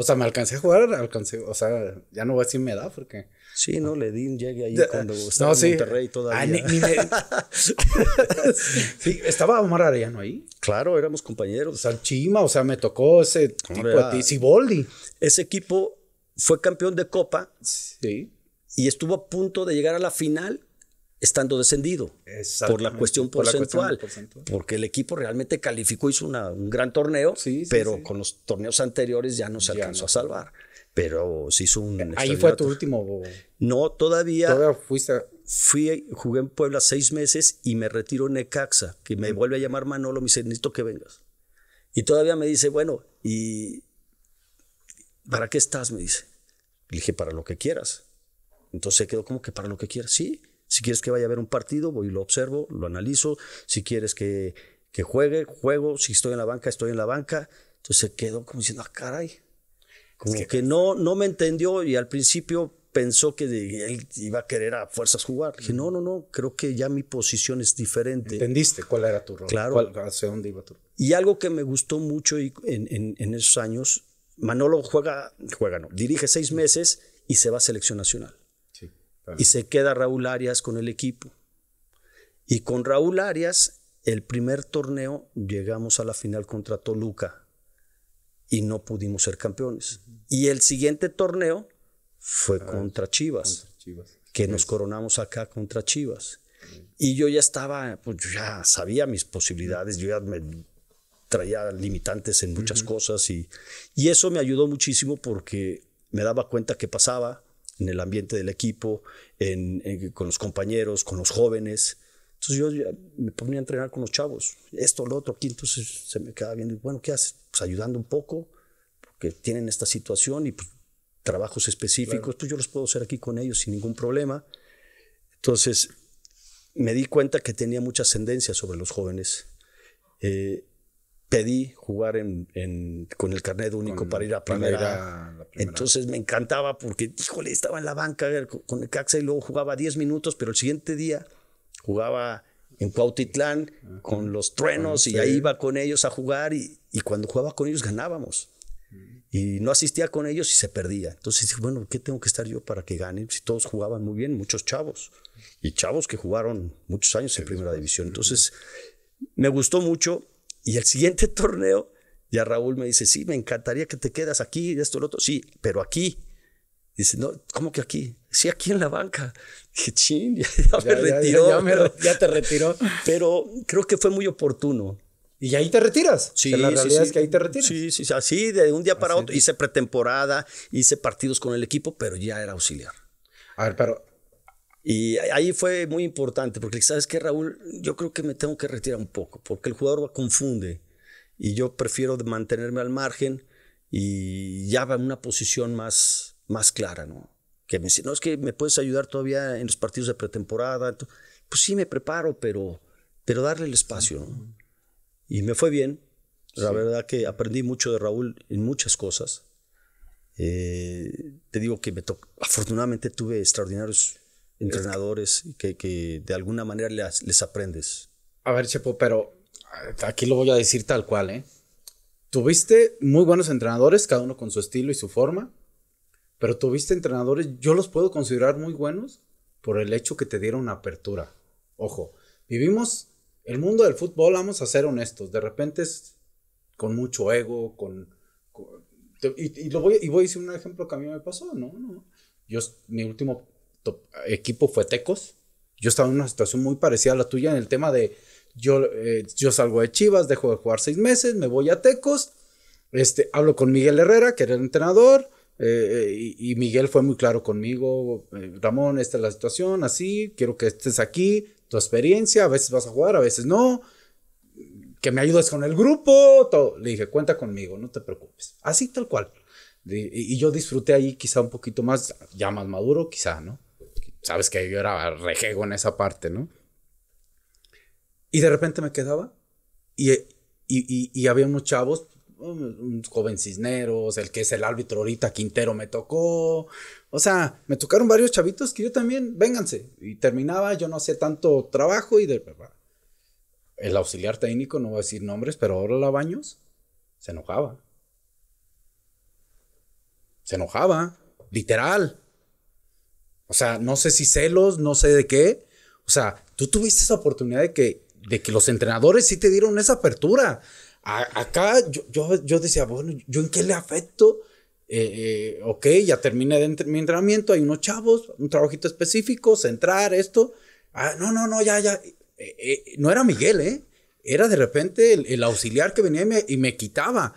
O sea, me alcancé a jugar, alcancé, o sea, ya no voy a decir mi edad porque. Sí, no, le di llegue ahí cuando estaba en Monterrey todavía. Ah, sí, estaba Omar Arellano ahí. Claro, éramos compañeros. Chima, o sea, me tocó ese tipo de ah, Ese equipo fue campeón de Copa. Sí. Y estuvo a punto de llegar a la final estando descendido por la cuestión porcentual, porque el equipo realmente calificó, hizo un gran torneo, pero con los torneos anteriores ya no se alcanzó a salvar. Pero se hizo un... Ahí fue tu último... No, todavía... Todavía fuiste... Fui, jugué en Puebla seis meses y me retiro en Necaxa, que me mm. vuelve a llamar Manolo, me dice, necesito que vengas. Y todavía me dice, bueno, ¿y para qué estás? Me dice. Le dije, para lo que quieras. Entonces quedó como que para lo que quieras, sí. Si quieres que vaya a ver un partido, voy y lo observo, lo analizo. Si quieres que, que juegue, juego. Si estoy en la banca, estoy en la banca. Entonces se quedó como diciendo, ah, caray. Como que, no, no me entendió y al principio pensó que él iba a querer a fuerzas jugar. dije, no, no, no, creo que ya mi posición es diferente. ¿Entendiste cuál era tu rol? Claro. dónde iba tu Y algo que me gustó mucho en, en, esos años, Manolo juega, juega no, dirige seis meses y se va a selección nacional. Y se queda Raúl Arias con el equipo. Y con Raúl Arias, el primer torneo llegamos a la final contra Toluca y no pudimos ser campeones. Y el siguiente torneo fue ah, contra Chivas, que nos coronamos acá contra Chivas. Y yo ya estaba, pues ya sabía mis posibilidades, yo ya me traía limitantes en muchas cosas y eso me ayudó muchísimo porque me daba cuenta que pasaba, en el ambiente del equipo, con los compañeros, con los jóvenes. Entonces yo me ponía a entrenar con los chavos, esto, lo otro, aquí entonces se me queda viendo, bueno, ¿qué haces? Pues ayudando un poco, porque tienen esta situación y pues, trabajos específicos, Entonces, pues, yo los puedo hacer aquí con ellos sin ningún problema. Entonces me di cuenta que tenía mucha ascendencia sobre los jóvenes. Eh, pedí jugar en, con el carnet único para ir a primera. Entonces me encantaba porque, híjole, estaba en la banca eh, con el Caxa y luego jugaba 10 minutos, pero el siguiente día jugaba en Cuautitlán con los truenos y ahí iba con ellos a jugar y, cuando jugaba con ellos ganábamos. Mm. Y no asistía con ellos y se perdía. Entonces dije, bueno, ¿qué tengo que estar yo para que ganen? Si todos jugaban muy bien, muchos chavos. Y chavos que jugaron muchos años en primera división. Entonces, me gustó mucho y el siguiente torneo, ya Raúl me dice, sí, me encantaría que te quedas aquí, esto, lo otro. Sí, pero aquí. Dice, no, ¿cómo que aquí? Sí, aquí en la banca. Dije, ching, ya, me retiró. Ya, te retiró. Pero creo que fue muy oportuno. Y ahí te retiras. Sí, la realidad es que ahí te retiras. Sí, sí, así de un día para otro. Hice pretemporada, hice partidos con el equipo, pero ya era auxiliar. A ver, pero y ahí fue muy importante, porque sabes que Raúl, yo creo que me tengo que retirar un poco, porque el jugador confunde y yo prefiero mantenerme al margen y ya va en una posición más, más clara, ¿no? Que me dice, no, es que me puedes ayudar todavía en los partidos de pretemporada. Pues sí, me preparo, pero, pero darle el espacio, ¿no? Y me fue bien. La verdad que aprendí mucho de Raúl en muchas cosas. Eh, te digo que me tocó, afortunadamente tuve extraordinarios entrenadores que, que de alguna manera les, aprendes. A ver, Chepo, pero eh, aquí lo voy a decir tal cual, ¿eh? Tuviste muy buenos entrenadores, cada uno con su estilo y su forma, pero tuviste entrenadores, yo los puedo considerar muy buenos por el hecho que te dieron una apertura. Ojo, vivimos el mundo del fútbol, vamos a ser honestos, de repente es con mucho ego, con... y, lo voy, y voy a decir un ejemplo que a mí me pasó, ¿no? no yo, mi último equipo fue Tecos. Yo estaba en una situación muy parecida a la tuya en el tema de yo, eh, yo salgo de Chivas, dejo de jugar seis meses, me voy a Tecos, este, hablo con Miguel Herrera, que era el entrenador, eh, eh, y, Miguel fue muy claro conmigo, Ramón, esta es la situación, así, quiero que estés aquí, tu experiencia, a veces vas a jugar, a veces no, que me ayudes con el grupo, Le dije, cuenta conmigo, no te preocupes. Así tal cual. y yo disfruté ahí quizá un poquito más, ya más maduro, quizá, ¿no? sabes que yo era rejego en esa parte, ¿no? Y de repente me quedaba y, y, había unos chavos, un joven Cisneros, el que es el árbitro ahorita, Quintero me tocó. O sea, me tocaron varios chavitos que yo también, vénganse. Y terminaba, yo no hacía tanto trabajo y de... El auxiliar técnico, no voy a decir nombres, pero ahora la baños, se enojaba. Se enojaba, literal. O sea, no sé si celos, no sé de qué. O sea, tú tuviste esa oportunidad de que, de que los entrenadores sí te dieron esa apertura. acá yo, yo, yo, decía, bueno, ¿yo en qué le afecto? Eh, eh, ok, ya terminé de mi entrenamiento, hay unos chavos, un trabajito específico, centrar, esto. Ah, no, no, no, ya, ya. Eh, no era Miguel, ¿eh? Era de repente el, auxiliar que venía y me quitaba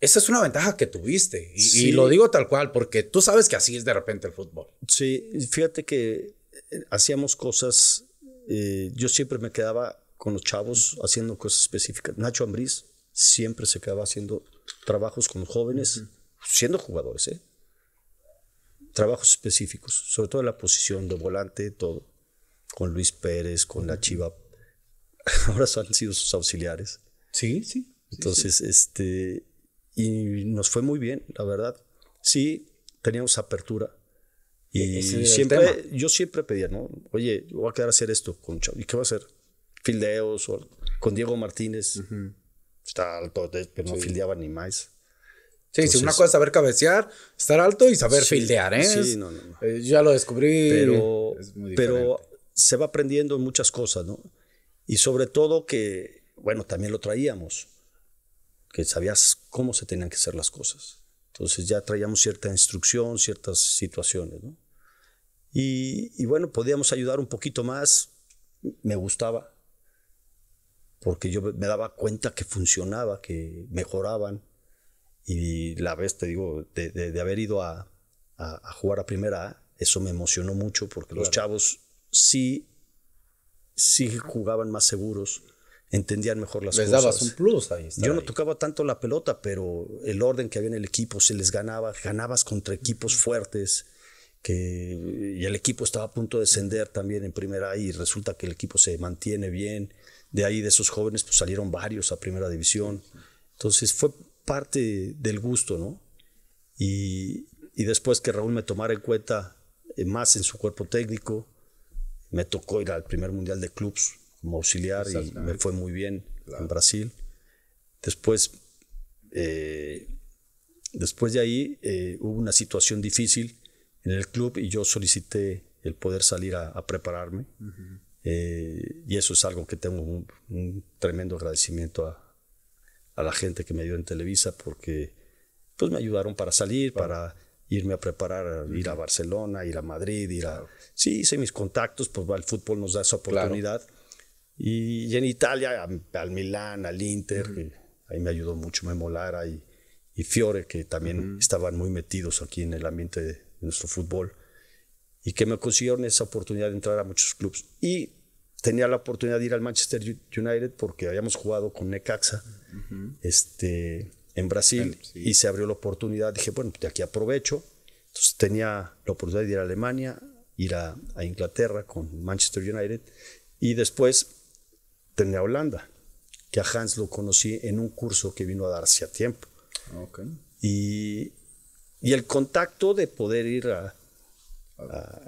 esa es una ventaja que tuviste. Y, lo digo tal cual, porque tú sabes que así es de repente el fútbol. Sí, fíjate que eh, hacíamos cosas. Eh, yo siempre me quedaba con los chavos haciendo cosas específicas. Nacho Ambriz siempre se quedaba haciendo trabajos con jóvenes, siendo jugadores, ¿eh? Trabajos específicos, sobre todo en la posición de volante, todo. Con Luis Pérez, con la Chiva. Ahora han sido sus auxiliares. Sí, sí. Entonces, este y nos fue muy bien, la verdad. Sí, teníamos apertura. E-, y siempre, yo siempre pedía, ¿no? Oye, voy a quedar a hacer esto con ¿Y qué va a hacer? Fildeos o con Diego Martínez. Está alto, pero no fildeaba ni más. Sí, una cosa es saber cabecear, estar alto y saber fildear, ¿eh? Sí, no, no. Eh, ya lo descubrí. Pero, se va aprendiendo muchas cosas, ¿no? Y sobre todo que, bueno, también lo traíamos. Que sabías cómo se tenían que hacer las cosas. Entonces ya traíamos cierta instrucción, ciertas situaciones. Y, bueno, podíamos ayudar un poquito más. Me gustaba, porque yo me daba cuenta que funcionaba, que mejoraban. Y la vez, te digo, de, haber ido a, jugar a primera eso me emocionó mucho, porque los chavos sí, sí jugaban más seguros entendían mejor las cosas. Les dabas un plus ahí. Yo no tocaba tanto la pelota, pero el orden que había en el equipo se les ganaba. Ganabas contra equipos fuertes. Que, y el equipo estaba a punto de descender también en primera y resulta que el equipo se mantiene bien. De ahí de esos jóvenes pues salieron varios a primera división. Entonces fue parte del gusto, ¿no? Y, y después que Raúl me tomara en cuenta eh, más en su cuerpo técnico, me tocó ir al primer mundial de clubes como auxiliar y me fue muy bien en Brasil. Después, eh, después de ahí eh, hubo una situación difícil en el club y yo solicité el poder salir a, prepararme. Eh, y eso es algo que tengo un, tremendo agradecimiento a, la gente que me dio en Televisa porque pues, me ayudaron para salir, para irme a preparar, ir a Barcelona, ir a Madrid, ir a... Sí, hice mis contactos, pues el fútbol nos da esa oportunidad. Y, en Italia, al Milán, al Inter, ahí me ayudó mucho Memolara y, Fiore, que también estaban muy metidos aquí en el ambiente de, nuestro fútbol, y que me consiguieron esa oportunidad de entrar a muchos clubes. Y tenía la oportunidad de ir al Manchester United porque habíamos jugado con Necaxa este, en Brasil y se abrió la oportunidad. Dije, bueno, de aquí aprovecho. Entonces tenía la oportunidad de ir a Alemania, ir a, a Inglaterra con Manchester United y después tenía Holanda, que a Hans lo conocí en un curso que vino a darse a tiempo. Y, y, el contacto de poder ir a,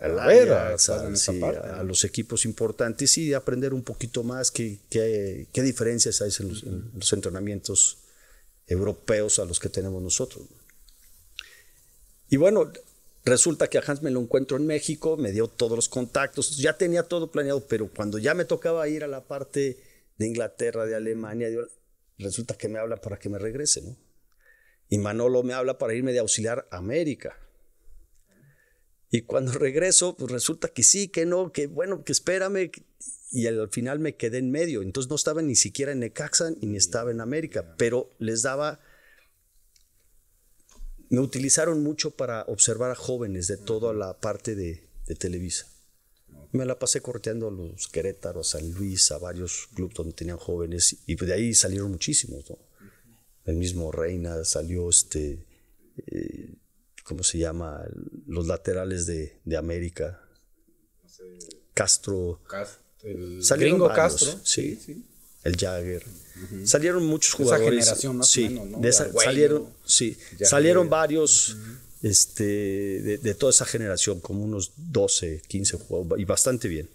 la era, a, los equipos importantes y aprender un poquito más qué, qué, diferencias hay en los, entrenamientos europeos a los que tenemos nosotros. Y bueno, Resulta que a Hans me lo encuentro en México, me dio todos los contactos, ya tenía todo planeado, pero cuando ya me tocaba ir a la parte de Inglaterra, de Alemania, resulta que me habla para que me regrese, ¿no? Y Manolo me habla para irme de auxiliar a América. Y cuando regreso, pues resulta que sí, que no, que bueno, que espérame. Y al final me quedé en medio. Entonces no estaba ni siquiera en Necaxa ni estaba en América, pero les daba me utilizaron mucho para observar a jóvenes de toda la parte de, Televisa. Me la pasé corteando a los Querétaro, a San Luis, a varios clubes donde tenían jóvenes y de ahí salieron muchísimos. El mismo Reina salió, este, eh, ¿cómo se llama? Los laterales de, América. Castro. Castro. gringo Castro. Sí, sí el Jagger. Salieron muchos jugadores. De esa generación sí, salieron, sí, salieron varios este, de, toda esa generación, como unos 12, 15 jugadores, y bastante bien.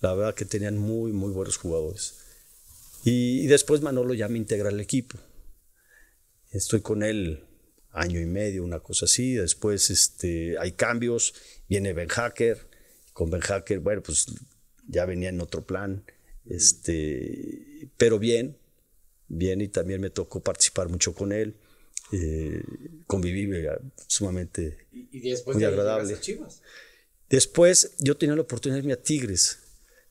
La verdad que tenían muy, muy buenos jugadores. Y, después Manolo ya me integra al equipo. Estoy con él año y medio, una cosa así. Después este, hay cambios, viene Ben Hacker. Con Ben Hacker, bueno, pues ya venía en otro plan este, pero bien, bien, y también me tocó participar mucho con él. Eh, conviví eh, sumamente ¿Y, después muy agradable. Después yo tenía la oportunidad de irme a Tigres.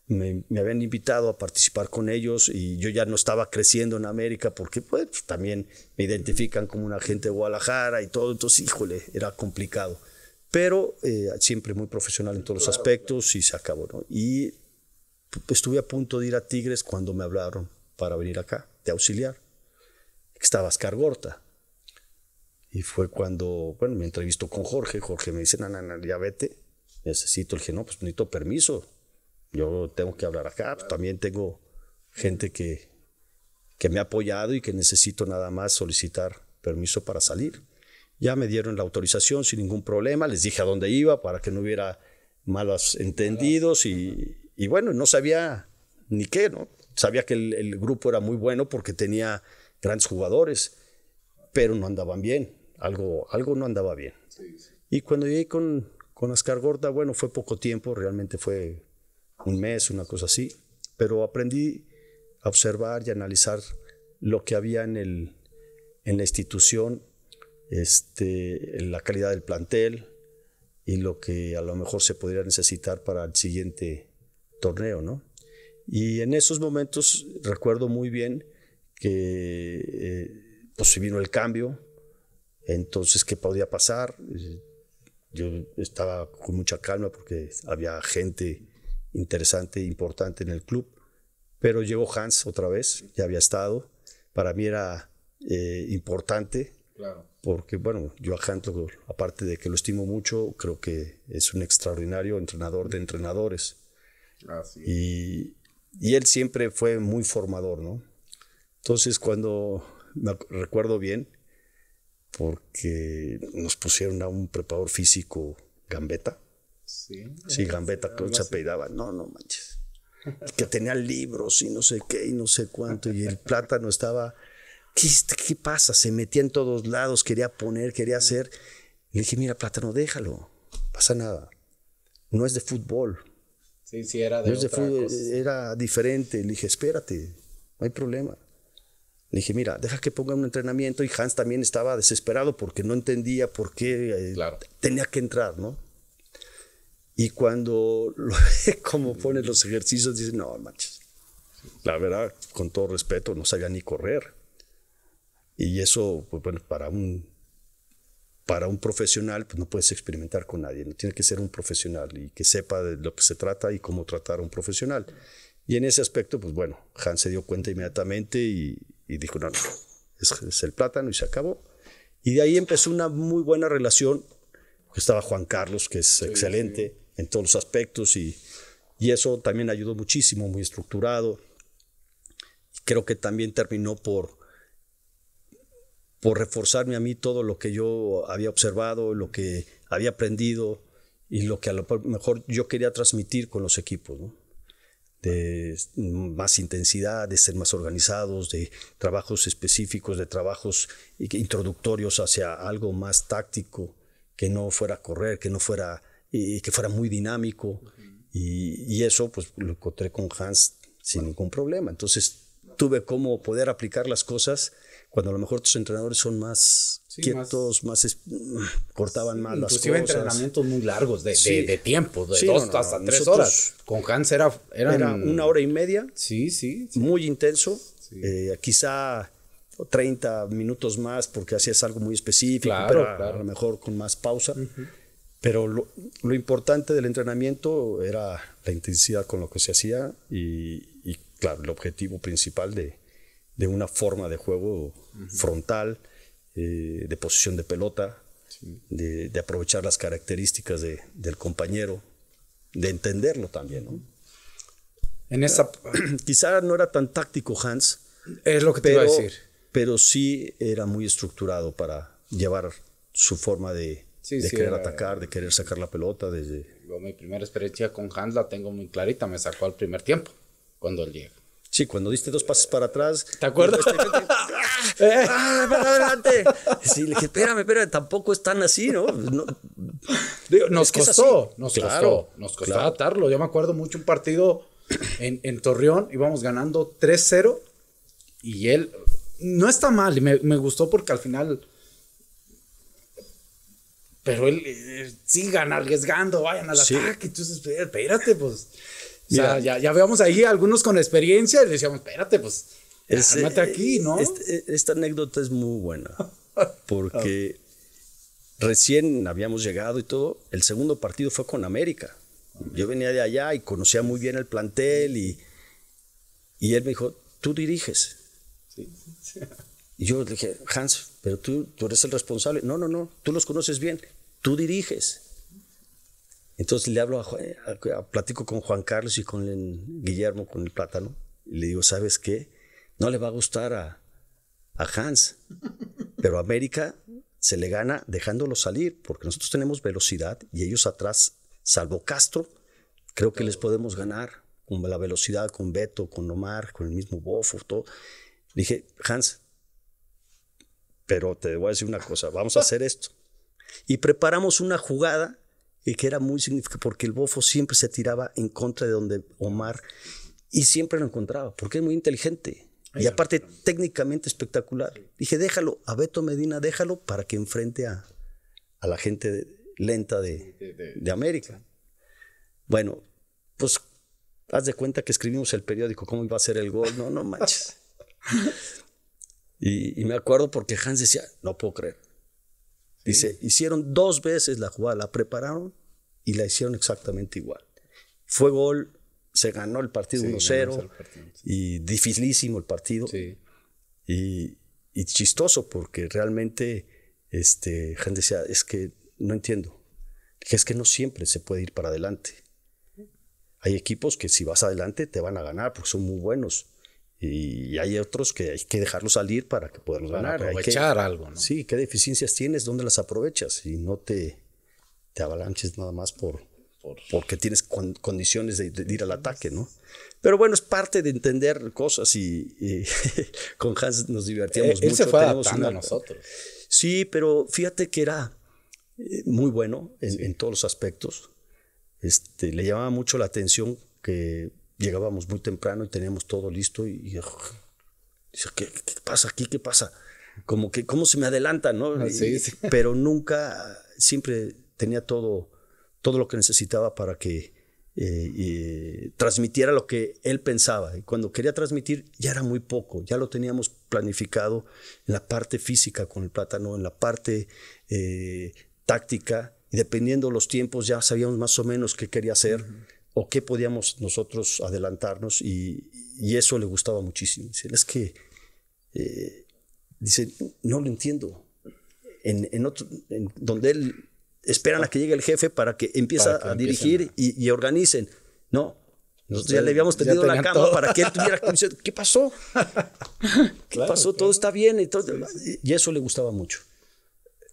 Me, me, habían invitado a participar con ellos y yo ya no estaba creciendo en América porque pues, pues también me identifican como un agente de Guadalajara y todo, entonces híjole, era complicado. Pero eh, siempre muy profesional en todos los aspectos y se acabó. ¿no? Y estuve a punto de ir a Tigres cuando me hablaron para venir acá, de auxiliar. Estaba Oscar Gorta. Y fue cuando, bueno, me entrevistó con Jorge. Jorge me dice, no, no, ya vete. Necesito. el dije, pues necesito permiso. Yo tengo que hablar acá. Pues, también tengo gente que, que me ha apoyado y que necesito nada más solicitar permiso para salir. Ya me dieron la autorización sin ningún problema. Les dije a dónde iba para que no hubiera malos entendidos y, y bueno, no sabía ni qué, ¿no? Sabía que el, grupo era muy bueno porque tenía grandes jugadores, pero no andaban bien. Algo, algo no andaba bien. Y cuando llegué con, con Ascar Gorda, bueno, fue poco tiempo, realmente fue un mes, una cosa así, pero aprendí a observar y analizar lo que había en, el, en la institución, este, la calidad del plantel y lo que a lo mejor se podría necesitar para el siguiente torneo, ¿no? Y en esos momentos recuerdo muy bien que eh, pues vino el cambio, entonces qué podía pasar. Eh, yo estaba con mucha calma porque había gente interesante, importante en el club, pero llegó Hans otra vez, ya había estado. Para mí era eh, importante, claro. porque bueno, yo a Hans, aparte de que lo estimo mucho, creo que es un extraordinario entrenador de entrenadores y, él siempre fue muy formador, ¿no? Entonces, cuando me recuerdo bien, porque nos pusieron a un preparador físico Gambeta, Sí, sí Gambetta, que se apellidaba. No, no manches. que tenía libros y no sé qué y no sé cuánto. Y el plátano estaba. ¿Qué, qué pasa? Se metía en todos lados, quería poner, quería hacer. Le dije, mira, plátano, déjalo. Pasa nada. No es de fútbol. Sí, sí, era de Era diferente. Le dije, espérate, no hay problema. Le dije, mira, deja que ponga un entrenamiento. Y Hans también estaba desesperado porque no entendía por qué eh, tenía que entrar, ¿no? Y cuando lo ve cómo pone los ejercicios, dice, no, manches. La verdad, con todo respeto, no sabía ni correr. Y eso, pues, bueno, para un para un profesional, pues no puedes experimentar con nadie, no tiene que ser un profesional y que sepa de lo que se trata y cómo tratar a un profesional. Y en ese aspecto, pues bueno, Hans se dio cuenta inmediatamente y, dijo, no, no, es, el plátano y se acabó. Y de ahí empezó una muy buena relación, estaba Juan Carlos, que es excelente en todos los aspectos y, y eso también ayudó muchísimo, muy estructurado. Creo que también terminó por por reforzarme a mí todo lo que yo había observado, lo que había aprendido y lo que a lo mejor yo quería transmitir con los equipos, de más intensidad, de ser más organizados, de trabajos específicos, de trabajos introductorios hacia algo más táctico, que no fuera correr, que no fuera, y que fuera muy dinámico. Y, eso pues lo encontré con Hans sin ningún problema. Entonces tuve cómo poder aplicar las cosas cuando a lo mejor tus entrenadores son más quietos, más, mm, cortaban más las cosas. Inclusive entrenamientos muy largos de, de, tiempo, de dos hasta tres horas. Con Hans era, era una hora y media. Sí, sí. Muy intenso. Eh, quizá 30 minutos más porque hacías algo muy específico, pero a lo mejor con más pausa. Pero lo, importante del entrenamiento era la intensidad con lo que se hacía y claro, el objetivo principal de, de una forma de juego frontal, eh, de posición de pelota, de, aprovechar las características del compañero, de entenderlo también. ¿no? En esa... Quizá no era tan táctico Hans. Es lo que te iba a decir. Pero sí era muy estructurado para llevar su forma de, querer atacar, de querer sacar la pelota. Desde... mi primera experiencia con Hans la tengo muy clarita. Me sacó al primer tiempo cuando él llega. Sí, cuando diste dos pases para atrás. ¿Te acuerdas? Este ¡Ah! ¡Para ah, adelante! Sí, le dije, espérame, espérame, tampoco es tan así, ¿no? nos, costó, nos costó, nos costó claro. Yo me acuerdo mucho un partido en, en Torreón, íbamos ganando 3-0 y él. No está mal, me, gustó porque al final pero él eh, sigan arriesgando, vayan al sí. ataque. Entonces, espérate, pues ya, ya veamos ahí algunos con experiencia y decíamos, espérate, pues, es, aquí, eh, ¿no? Este, eh, esta anécdota es muy buena, porque recién habíamos llegado y todo, el segundo partido fue con América. Yo venía de allá y conocía muy bien el plantel y, y él me dijo, tú diriges. Y yo le dije, Hans, pero tú, tú eres el responsable. No, no, no, tú los conoces bien, tú diriges. Entonces le hablo, platico con Juan Carlos y con Guillermo, con el plátano, y le digo, ¿sabes qué? No le va a gustar a, Hans, pero a América se le gana dejándolo salir, porque nosotros tenemos velocidad y ellos atrás, salvo Castro, creo que les podemos ganar con la velocidad, con Beto, con Omar, con el mismo Bofo, todo. dije, Hans, pero te voy a decir una cosa, vamos a hacer esto. Y preparamos una jugada que era muy significativo porque el bofo siempre se tiraba en contra de donde Omar y siempre lo encontraba porque es muy inteligente. Y aparte técnicamente espectacular. Dije, déjalo, a Beto Medina, déjalo para que enfrente a, la gente lenta de, América. Bueno, pues haz de cuenta que escribimos el periódico, cómo iba a ser el gol, no, no manches. y, me acuerdo porque Hans decía, no puedo creer. Dice, hicieron dos veces la jugada, la prepararon y la hicieron exactamente igual. Fue gol, se ganó el partido 1-0 y dificilísimo el partido. Y, chistoso porque realmente este, gente decía, es que no entiendo. que es que no siempre se puede ir para adelante. Hay equipos que si vas adelante te van a ganar porque son muy buenos. Y hay otros que hay que dejarlos salir para que puedan ganar. hay que, algo, Sí, ¿qué deficiencias tienes? ¿Dónde las aprovechas? Y no te, te avalanches nada más por, porque tienes condiciones de, ir al ataque, ¿no? Pero bueno, es parte de entender cosas y, con Hans nos divertíamos eh, mucho. se a nosotros. Sí, pero fíjate que era eh, muy bueno en, todos los aspectos. Este, le llamaba mucho la atención que llegábamos muy temprano y teníamos todo listo y, dice, ¿qué, pasa aquí? ¿Qué pasa? Como que, ¿cómo se me adelanta no? Ah, pero nunca, siempre tenía todo, todo lo que necesitaba para que eh, eh, transmitiera lo que él pensaba. Y cuando quería transmitir, ya era muy poco, ya lo teníamos planificado en la parte física con el plátano, en la parte eh, táctica, y dependiendo de los tiempos, ya sabíamos más o menos qué quería hacer o qué podíamos nosotros adelantarnos, y, eso le gustaba muchísimo. dice es que, dice, no lo entiendo. En, en, otro, en donde él esperan a que llegue el jefe para que empiece a dirigir y, organicen. No, nosotros ya le habíamos tendido la cama para que él tuviera ¿Qué pasó? ¿Qué pasó? Todo está bien. Y, todo, y eso le gustaba mucho.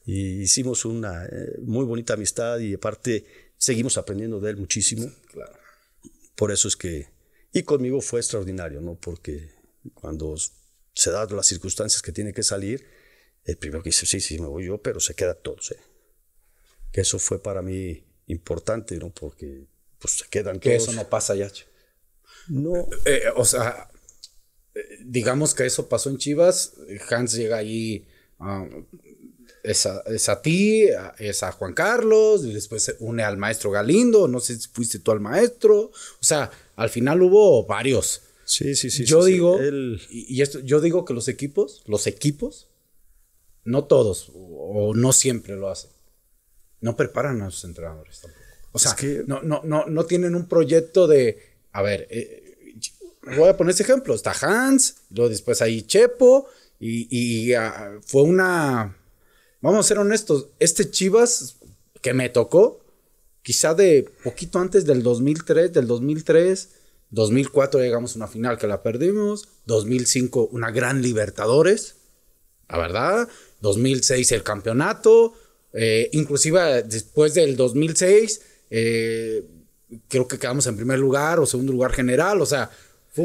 Y hicimos una eh, muy bonita amistad y aparte seguimos aprendiendo de él muchísimo. Claro. Por eso es que... Y conmigo fue extraordinario, ¿no? Porque cuando se dan las circunstancias que tiene que salir, el primero que dice, sí, sí, me voy yo, pero se queda todo, ¿eh? eso fue para mí importante, ¿no? Porque pues se quedan que eso no pasa ya. No. Eh, eh, o sea, eh, digamos que eso pasó en Chivas, Hans llega allí ah, es, a, ti, es a Juan Carlos, y después se une al maestro Galindo, no sé si fuiste tú al maestro, o sea, al final hubo varios. Sí, sí, sí. Yo digo, y esto, yo digo que los equipos, los equipos, no todos, o no siempre lo hacen, no preparan a sus entrenadores tampoco. O sea, no, no, no, tienen un proyecto de, a ver, eh, voy a poner ese ejemplo, está Hans, luego después ahí Chepo, y, ah, fue una, vamos a ser honestos, este Chivas que me tocó, quizá de poquito antes del 2003, del 2003, 2004 llegamos a una final que la perdimos, 2005 una gran Libertadores, la verdad, 2006 el campeonato, eh, inclusive eh, después del 2006, eh, creo que quedamos en primer lugar o segundo lugar general, o sea, fue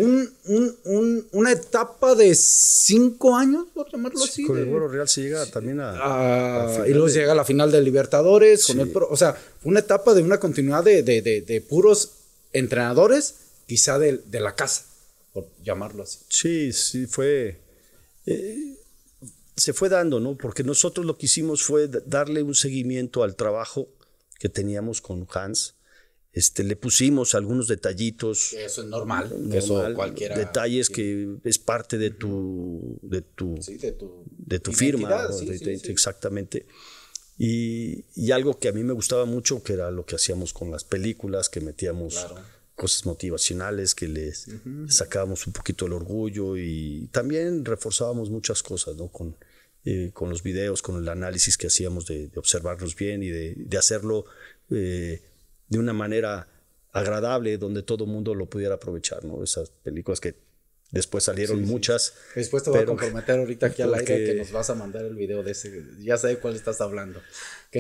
una etapa de cinco años, por llamarlo así. Con el Real se llega también a... Ah, y luego llega a la final de Libertadores, o sea, fue una etapa de una continuidad de, puros entrenadores, quizá de, la casa, por llamarlo así. Sí, sí, fue se fue dando, ¿no? Porque nosotros lo que hicimos fue darle un seguimiento al trabajo que teníamos con Hans. Este, le pusimos algunos detallitos. Eso es normal. que eso cualquiera. Detalles que es parte de tu, de tu, de tu, firma. exactamente. Y, algo que a mí me gustaba mucho, que era lo que hacíamos con las películas, que metíamos cosas motivacionales, que les sacábamos un poquito el orgullo y también reforzábamos muchas cosas, ¿no? Con, eh, con los videos, con el análisis que hacíamos de, de bien y de, hacerlo eh, de una manera agradable donde todo el mundo lo pudiera aprovechar, ¿no? Esas películas que Después salieron muchas. Después te voy a comprometer ahorita aquí a la que nos vas a mandar el video de ese. Ya sé de cuál estás hablando. Que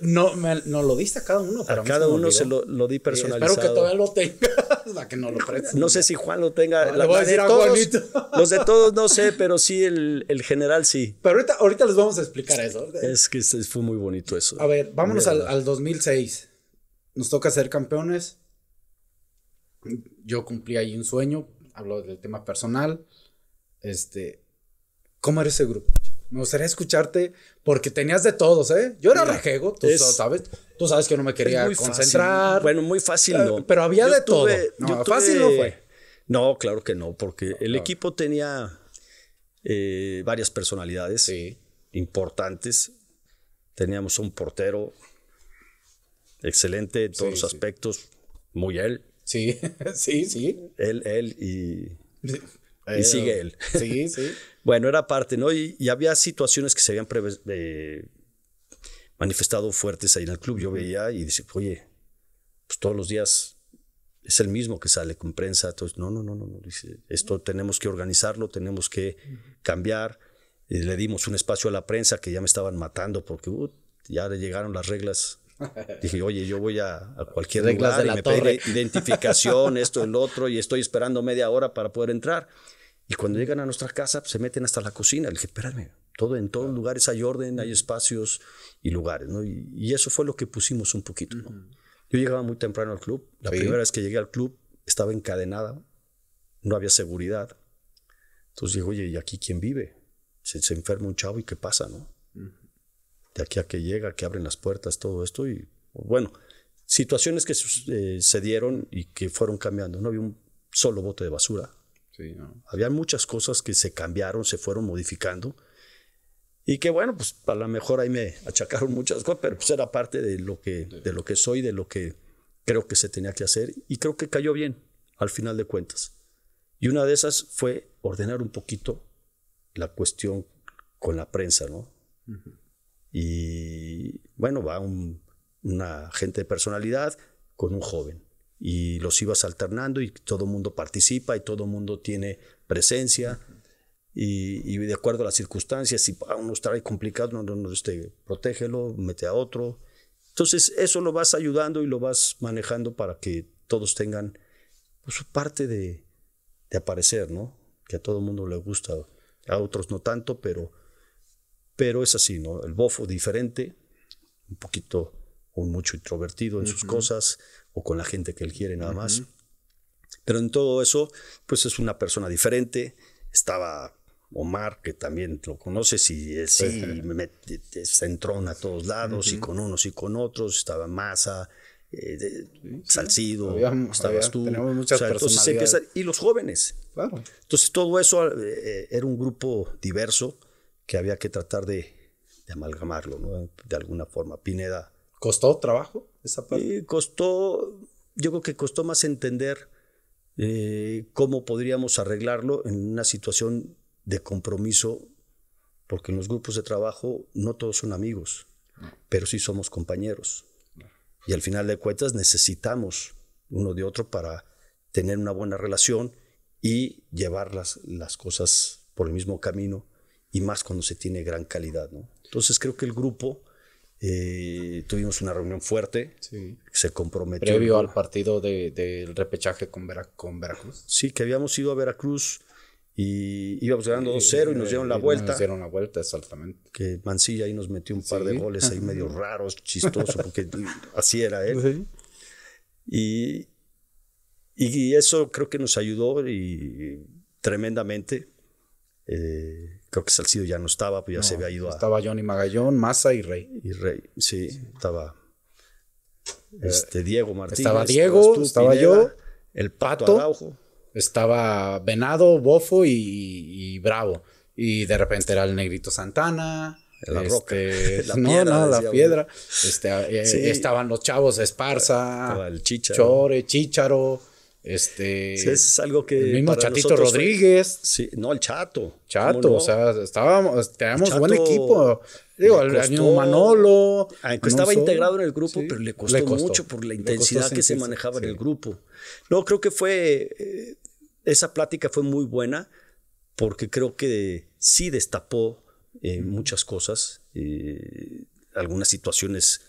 no, lo diste a cada uno. a, cada uno se lo, di eh, personalizado. espero que todavía lo tengas, no sé si Juan lo tenga. Los de todos no sé, pero sí el, general sí. Pero ahorita, ahorita les vamos a explicar eso. Es que fue muy bonito eso. A ver, vámonos al, al 2006. Nos toca ser campeones. Yo cumplí ahí un sueño Hablo del tema personal. Este, ¿cómo era ese grupo? Me gustaría escucharte porque tenías de todos, ¿eh? Yo era rejego, tú sabes. Tú sabes que no me quería concentrar. Bueno, muy fácil eh, no. Pero había de todo. No, fácil no fue. No, claro que no, porque el equipo tenía eh, varias personalidades importantes. Teníamos un portero excelente en todos los aspectos, muy él. Sí, sí, sí. Él, él y, y sigue él. Sí, sí. bueno, era parte, ¿no? Y, había situaciones que se habían eh, manifestado fuertes ahí en el club. Yo veía y decía, oye, pues todos los días es el mismo que sale con prensa. Entonces, no, no, no, no, dice, esto tenemos que organizarlo, tenemos que cambiar. Y le dimos un espacio a la prensa que ya me estaban matando porque uh, ya le llegaron las reglas Dije, oye, yo voy a, cualquier lugar y me torre. identificación, esto, el otro, y estoy esperando media hora para poder entrar. Y cuando llegan a nuestra casa, se meten hasta la cocina. Le dije, espérame, todo, en todos lugares hay orden, hay espacios y lugares, ¿no? Y, eso fue lo que pusimos un poquito, ¿no? Yo llegaba muy temprano al club. La primera vez que llegué al club estaba encadenada, no había seguridad. Entonces dije, oye, ¿y aquí quién vive? Se, enferma un chavo y qué pasa, ¿no? de aquí a que llega, que abren las puertas, todo esto. Y bueno, situaciones que eh, se dieron y que fueron cambiando. No había un solo bote de basura. Había muchas cosas que se cambiaron, se fueron modificando. Y que bueno, pues a lo mejor ahí me achacaron muchas cosas, pero pues era parte de lo que, de lo que soy, de lo que creo que se tenía que hacer. Y creo que cayó bien, al final de cuentas. Y una de esas fue ordenar un poquito la cuestión con la prensa, ¿no? Y bueno, va una gente de personalidad con un joven. Y los ibas alternando y todo el mundo participa y todo el mundo tiene presencia. Y, de acuerdo a las circunstancias, si a uno está ahí complicado, no, no, este, protégelo, mete a otro. Entonces, eso lo vas ayudando y lo vas manejando para que todos tengan pues, su parte de, de, aparecer, ¿no? Que a todo el mundo le gusta, a otros no tanto, pero pero es así, ¿no? El bofo diferente, un poquito o mucho introvertido en sus cosas o con la gente que él quiere nada más. Pero en todo eso, pues es una persona diferente. Estaba Omar, que también lo conoces, y sí, centrón se a todos lados, y con unos y con otros. Estaba Masa, eh, Salcido, estabas tú. y los jóvenes. Claro. Entonces todo eso eh, eh, era un grupo diverso que había que tratar de, amalgamarlo, ¿no? De alguna forma. Pineda. ¿Costó trabajo esa parte? costó, yo creo que costó más entender eh, cómo podríamos arreglarlo en una situación de compromiso, porque en los grupos de trabajo no todos son amigos, pero sí somos compañeros. Y al final de cuentas necesitamos uno de otro para tener una buena relación y llevar las cosas por el mismo camino y más cuando se tiene gran calidad. ¿no? Entonces creo que el grupo, eh, tuvimos una reunión fuerte, sí. se comprometió. Previo al partido del repechaje con, Veracruz. Sí, que habíamos ido a Veracruz y íbamos ganando 2-0 y, nos eh, dieron la vuelta. Nos dieron la vuelta, exactamente. Que Mancilla ahí nos metió un par de goles ahí medio raros, chistosos porque así era él. Y, y, eso creo que nos ayudó y, tremendamente. Eh, creo que Salcido ya no estaba, pues ya se había ido a. Estaba Johnny Magallón, Massa y Rey. Y Rey, sí, estaba. Eh, este, Diego Martínez. Estaba Diego, estaba yo. El Pato, Estaba Venado, Bofo y, Bravo. Y de repente era el Negrito Santana. La roca. Este, la piedra, la piedra. Este, eh, Estaban los chavos Esparza. Chore, Chicharo. Este. es algo que. El mismo Chatito Rodríguez. no, el Chato. Chato, o sea, estábamos, teníamos buen equipo. Digo, al mismo ah, Manolo. estaba integrado en el grupo, pero le costó, mucho por la intensidad que se manejaba en el grupo. No, creo que fue. Eh, esa plática fue muy buena porque creo que sí destapó eh, muchas cosas, eh, algunas situaciones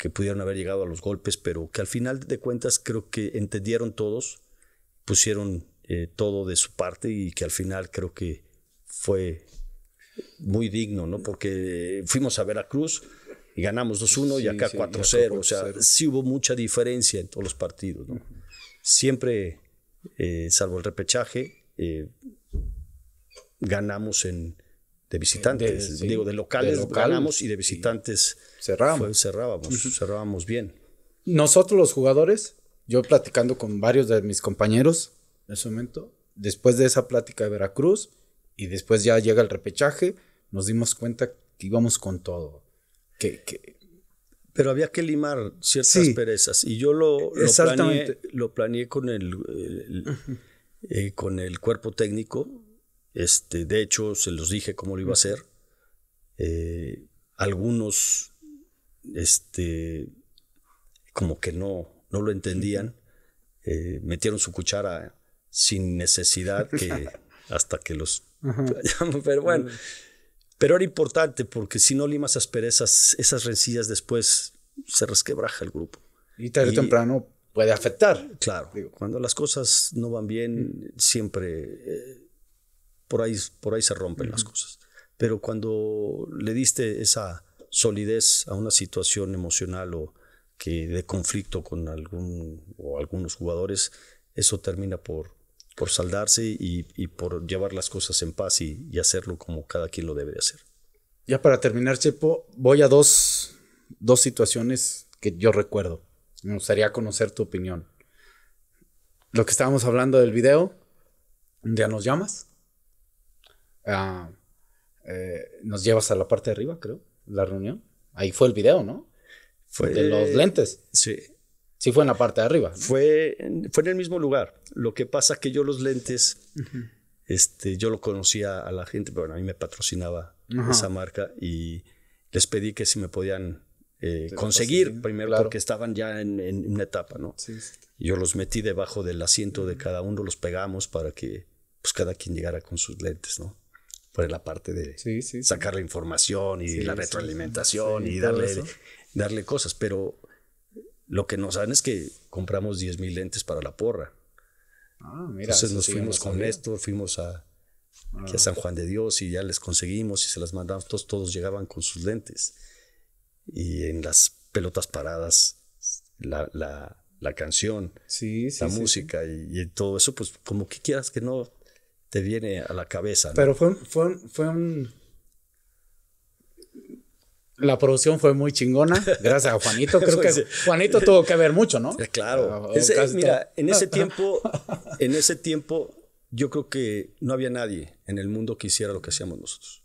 que pudieron haber llegado a los golpes, pero que al final de cuentas creo que entendieron todos, pusieron eh, todo de su parte y que al final creo que fue muy digno, ¿no? Porque fuimos a Veracruz y ganamos 2-1 y acá 4-0, o sea, sí hubo mucha diferencia en todos los partidos, ¿no? Siempre, eh, salvo el repechaje, eh, ganamos en de visitantes, digo, locales, de locales, ganamos y de visitantes cerrábamos. cerrábamos, cerrábamos bien. Nosotros los jugadores, yo platicando con varios de mis compañeros en ese momento, después de esa plática de Veracruz y después ya llega el repechaje, nos dimos cuenta que íbamos con todo. Que, Pero había que limar ciertas perezas y yo lo, lo, planeé, lo planeé con el, eh, con el cuerpo técnico. Este, de hecho, se los dije cómo lo iba a hacer. Eh, algunos este, como que no, no lo entendían, eh, metieron su cuchara sin necesidad que hasta que los... Pero bueno, pero era importante porque si no limas asperezas, esas rencillas después se resquebraja el grupo. Y tarde o temprano puede afectar. Claro. Cuando las cosas no van bien, siempre eh, por, ahí, por ahí se rompen las cosas. Pero cuando le diste esa, solidez a una situación emocional o que de conflicto con algún o algunos jugadores, eso termina por, por saldarse y, por llevar las cosas en paz y, hacerlo como cada quien lo debe de hacer. Ya para terminar, Chepo, voy a dos, dos situaciones que yo recuerdo. Me gustaría conocer tu opinión. Lo que estábamos hablando del video, un día nos llamas, ah, eh, nos llevas a la parte de arriba, creo la reunión. Ahí fue el video, ¿no? Fue de los lentes. Sí. Sí fue en la parte de arriba. Fue, fue en el mismo lugar. Lo que pasa que yo los lentes, este, yo lo conocía a la gente, pero bueno, a mí me patrocinaba esa marca y les pedí que si me podían eh, conseguir primero porque estaban ya en, una etapa, ¿no? Yo los metí debajo del asiento de cada uno, los pegamos para que pues cada quien llegara con sus lentes, ¿no? por la parte de sacar la información y la retroalimentación y darle, darle cosas. Pero lo que no saben es que compramos 10.000 lentes para la porra. Ah, mira, Entonces nos fuimos con esto, fuimos a, ah, a San Juan de Dios y ya les conseguimos y se las mandamos. Todos, llegaban con sus lentes. Y en las pelotas paradas, la, la, la canción, la música y, todo eso, pues como que quieras que no, te viene a la cabeza. Pero fue, un... La producción fue muy chingona, gracias a Juanito. Creo que Juanito tuvo que ver mucho, ¿no? Eh, claro. Ah, mira, en ese tiempo, en ese tiempo, yo creo que no había nadie en el mundo que hiciera lo que hacíamos nosotros.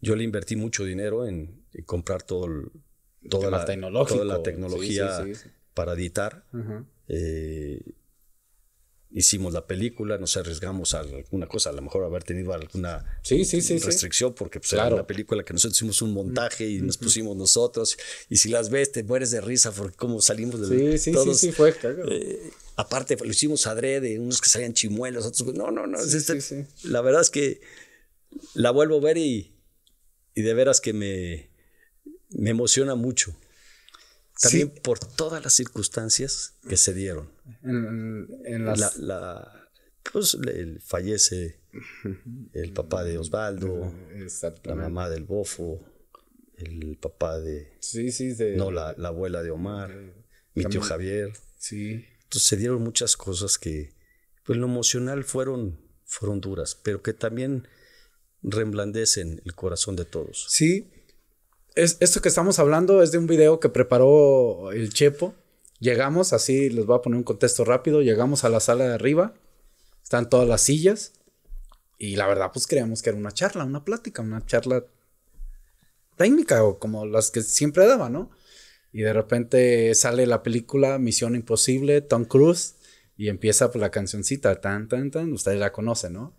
Yo le invertí mucho dinero en, comprar todo toda, la, tecnología para editar hicimos la película, nos arriesgamos a alguna cosa, a lo mejor haber tenido alguna restricción, porque pues, era una película que nosotros hicimos un montaje y nos pusimos nosotros, y si las ves te mueres de risa porque como salimos de sí, todos, sí, sí, fue, eh, aparte lo hicimos adrede, unos que salían chimuelos, otros, no, no, no, este, la verdad es que la vuelvo a ver y, y de veras que me, me emociona mucho. También por todas las circunstancias que se dieron. En, la, pues fallece el papá de Osvaldo, la mamá del Bofo, el papá de... Sí, sí, de... No, la, abuela de Omar, mi tío Javier. Sí. Entonces se dieron muchas cosas que, pues en lo emocional fueron, fueron duras, pero que también reblandecen el corazón de todos. Sí, esto que estamos hablando es de un video que preparó el Chepo. Llegamos, así les voy a poner un contexto rápido. Llegamos a la sala de arriba, están todas las sillas. Y la verdad, pues creíamos que era una charla, una plática, una charla técnica como las que siempre daba, ¿no? Y de repente sale la película Misión Imposible, Tom Cruise, y empieza por pues, la cancioncita, tan, tan, tan, ustedes la conocen, ¿no?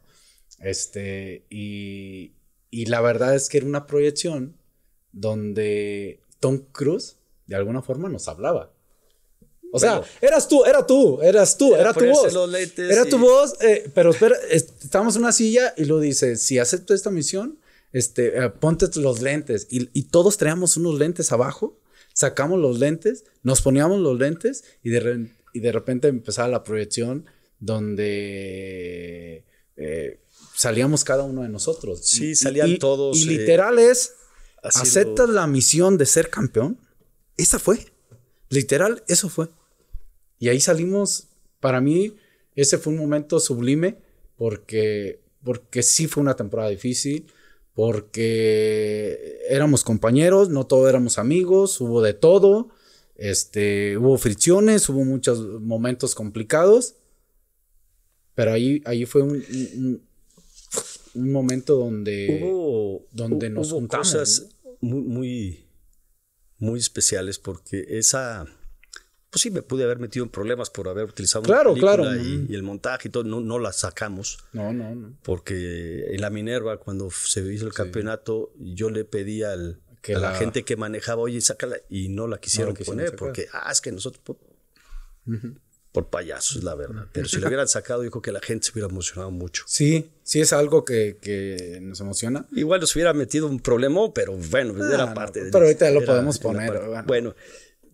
Este, y, y la verdad es que era una proyección donde Tom Cruise de alguna forma nos hablaba. O sea, eras tú, era tú, eras tú, era, tu voz. Era tu voz, eh, pero espera, estamos en una silla y lo dice, si acepto esta misión, este, eh, ponte los lentes. Y, todos traíamos unos lentes abajo, sacamos los lentes, nos poníamos los lentes y de, repente empezaba la proyección donde eh, salíamos cada uno de nosotros. Sí, salían todos. Y literal es ¿Aceptas la misión de ser campeón? Esa fue. Literal, eso fue. Y ahí salimos. Para mí, ese fue un momento sublime porque, porque sí fue una temporada difícil, porque éramos compañeros, no todos éramos amigos, hubo de todo. Este, hubo fricciones, hubo muchos momentos complicados, pero ahí, ahí fue un, un momento donde, hubo, donde nos Cosas muy, muy, especiales porque esa pues sí, me pude haber metido en problemas por haber utilizado claro, claro. y, el montaje y todo, no, la sacamos. No, no, no. Porque en la Minerva, cuando se hizo el campeonato, yo le pedí al, a la, gente que manejaba, oye, sácala, y no la quisieron, poner, porque, ah, es que nosotros... Pues" payasos, la verdad. Pero si lo hubieran sacado, dijo que la gente se hubiera emocionado mucho. Sí, sí es algo que, nos emociona. Igual nos hubiera metido un problema, pero bueno, era ah, parte Pero ahorita ya lo podemos poner. Bueno.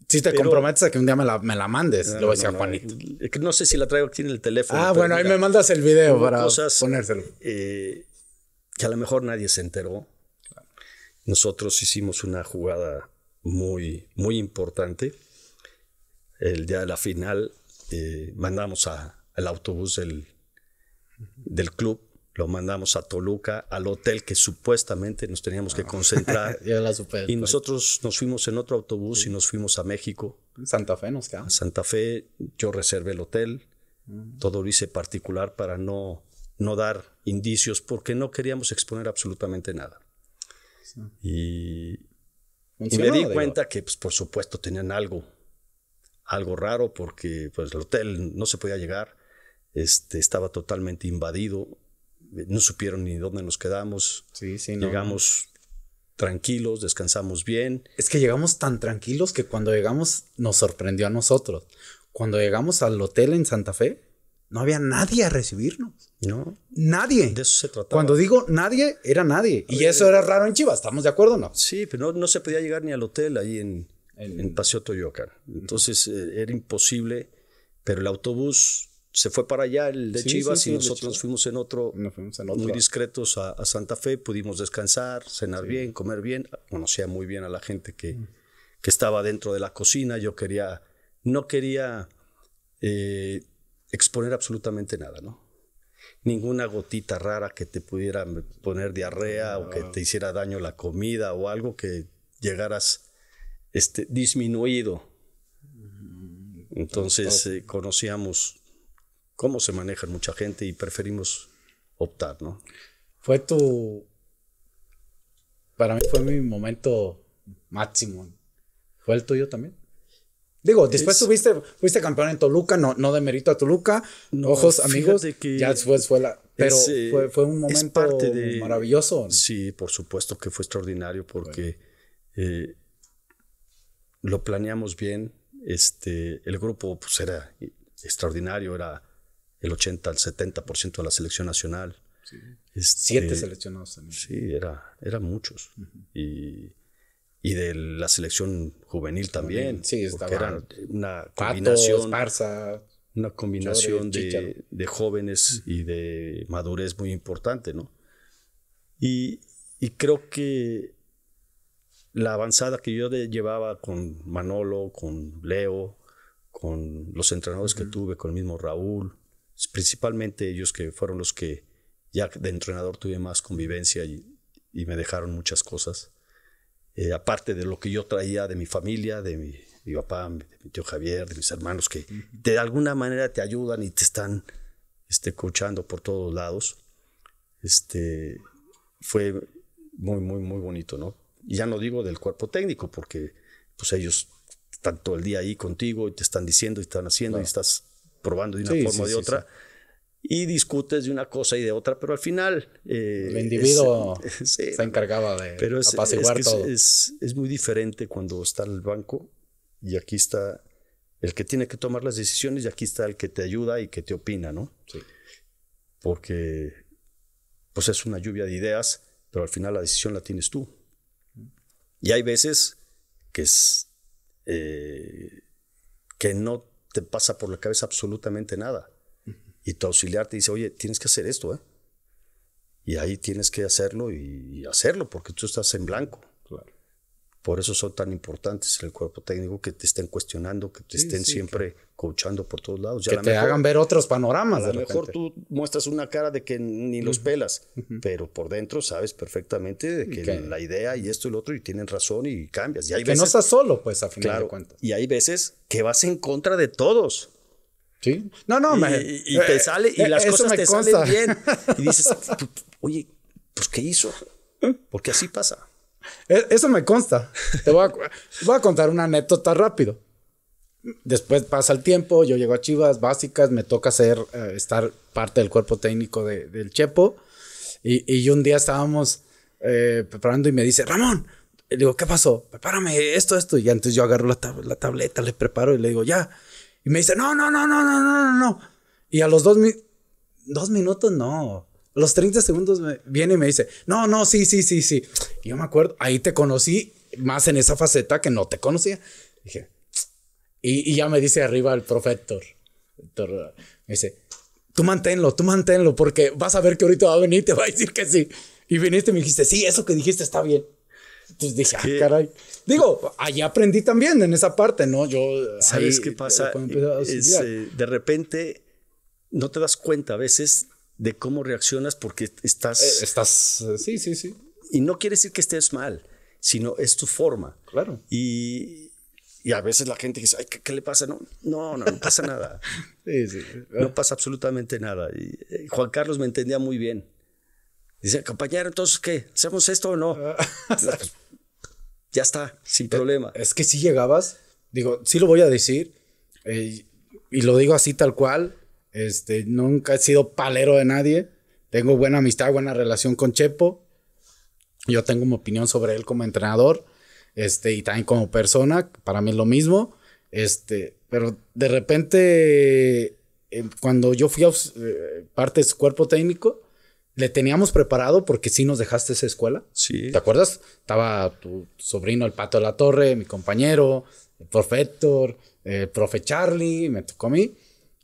Si te comprometes a que un día me la, me la mandes, ah, lo decía Juanito. No sé si la traigo aquí en el teléfono. Ah, bueno, ahí me mandas el video para ponérselo. Eh, que a lo mejor nadie se enteró. Nosotros hicimos una jugada muy, muy importante. El día de la final eh, mandamos a, al autobús del, club, lo mandamos a Toluca, al hotel que supuestamente nos teníamos que ah. concentrar. y nosotros nos fuimos en otro autobús y nos fuimos a México. Santa Fe nos quedamos. Santa Fe, yo reservé el hotel, mm. todo lo hice particular para no, no dar indicios porque no queríamos exponer absolutamente nada. Y, me di cuenta que, pues, por supuesto, tenían algo algo raro porque pues, el hotel no se podía llegar, este, estaba totalmente invadido, no supieron ni dónde nos quedamos, sí, sí, llegamos tranquilos, descansamos bien. Es que llegamos tan tranquilos que cuando llegamos nos sorprendió a nosotros. Cuando llegamos al hotel en Santa Fe, no había nadie a recibirnos. No. Nadie. De eso se Cuando digo nadie, era nadie. y eso era raro en Chivas, ¿estamos de acuerdo o no? Sí, pero no, no se podía llegar ni al hotel ahí en, en Paseo Toyocan. Entonces eh, era imposible, pero el autobús se fue para allá, el de Chivas, y nosotros fuimos en otro, muy discretos a, Santa Fe, pudimos descansar, cenar bien, comer bien, conocía muy bien a la gente que, estaba dentro de la cocina, yo quería, no quería eh, exponer absolutamente nada, ¿no? Ninguna gotita rara que te pudiera poner diarrea o que te hiciera daño la comida o algo que llegaras este, disminuido. Mm, Entonces eh, conocíamos cómo se maneja mucha gente y preferimos optar, ¿no? Fue tu... Para mí fue mi momento máximo. ¿Fue el tuyo también? Digo, después tuviste, fuiste campeón en Toluca, no, no de mérito a Toluca. Ojos amigos, ya después fue la... Pero fue, eh, un momento maravilloso. Sí, por supuesto que fue extraordinario porque eh, lo planeamos bien. Este, el grupo pues, era extraordinario, era el 80 al 70% de la selección nacional. Sí. Este, Siete seleccionados también. Sí, era, eran muchos. y, de la selección juvenil también. Sí, estaba. Era una combinación. una combinación de, jóvenes y de madurez muy importante, ¿no? Y, y creo que la avanzada que yo llevaba con Manolo, con Leo, con los entrenadores que tuve, con el mismo Raúl, principalmente ellos que fueron los que ya de entrenador tuve más convivencia y, me dejaron muchas cosas. Eh, aparte de lo que yo traía de mi familia, de mi, papá, de mi tío Javier, de mis hermanos, que de alguna manera te ayudan y te están este, por todos lados. Este, fue muy, muy, muy bonito, ¿no? ya no digo del cuerpo técnico, porque pues ellos están todo el día ahí contigo y te están diciendo y están haciendo y estás probando de una forma o de otra. Y discutes de una cosa y de otra, pero al final... Eh, el individuo está encargado de pero es, Es, muy diferente cuando está el banco y aquí está el que tiene que tomar las decisiones y aquí está el que te ayuda y que te opina, ¿no? Sí. Porque pues es una lluvia de ideas, pero al final la decisión la tienes tú. Y hay veces que es, eh, que no te pasa por la cabeza absolutamente nada. Y tu auxiliar te dice, oye, tienes que hacer esto, ¿eh? Y ahí tienes que hacerlo y, hacerlo porque tú estás en blanco. Por eso son tan importantes en el cuerpo técnico que te estén cuestionando, que te estén siempre coachando por todos lados. Ya que te hagan ver otros panoramas. A lo mejor tú muestras una cara de que ni los pelas, pero por dentro sabes perfectamente de que la idea y esto y lo otro y tienen razón y cambias. Y hay que no estás solo, pues, a final de cuentas. Y hay veces que vas en contra de todos. Sí. No, no, y, y te eh, sale y eh, las cosas te salen bien. Y dices, oye, pues, ¿qué hizo? Porque así pasa. Eh, eso me consta. Te voy a, voy a contar una anécdota rápido. Después pasa el tiempo, yo llego a Chivas Básicas, me toca ser, eh, estar parte del cuerpo técnico de, del Chepo. Y, y, un día estábamos eh, preparando y me dice, Ramón, le digo, ¿qué pasó? Prepárame esto, esto. Y antes yo agarro la, la tableta, le preparo y le digo, ya. Y me dice, no, no, no, no, no, no, no, no. Y a los dos, dos minutos, no. A los 30 segundos viene y me dice, no, no, sí, sí, sí, sí. Y yo me acuerdo, ahí te conocí más en esa faceta que no te conocía. Dije, y, ya me dice arriba el profesor me dice, tú manténlo, tú manténlo, porque vas a ver que ahorita va a venir y te va a decir que sí. Y viniste y me dijiste, sí, eso que dijiste está bien. Entonces dije, ah, caray. Digo, ahí aprendí también en esa parte, ¿no? Yo. ¿Sabes qué pasa? Eh, de repente no te das cuenta a veces de cómo reaccionas porque estás. Eh, estás. Eh, sí, sí, sí. Y no quiere decir que estés mal, sino es tu forma. Claro. Y, y a veces la gente dice, Ay, ¿qué, le pasa? No, no, no, pasa nada. No pasa absolutamente nada. Eh, Juan Carlos me entendía muy bien. Dice, compañero, entonces, ¿qué? ¿Hacemos esto o no? Pues, ya está, sin problema. Es que si llegabas, digo, sí lo voy a decir, eh, y lo digo así tal cual, este, nunca he sido palero de nadie, tengo buena amistad, buena relación con Chepo, yo tengo mi opinión sobre él como entrenador, este, y también como persona, para mí es lo mismo. Este, pero de repente, eh, cuando yo fui a eh, parte de su cuerpo técnico, le teníamos preparado porque sí nos dejaste esa escuela. Sí. ¿Te acuerdas? Estaba tu sobrino, el Pato de la Torre, mi compañero, el profector, el profe Charlie, me tocó a mí.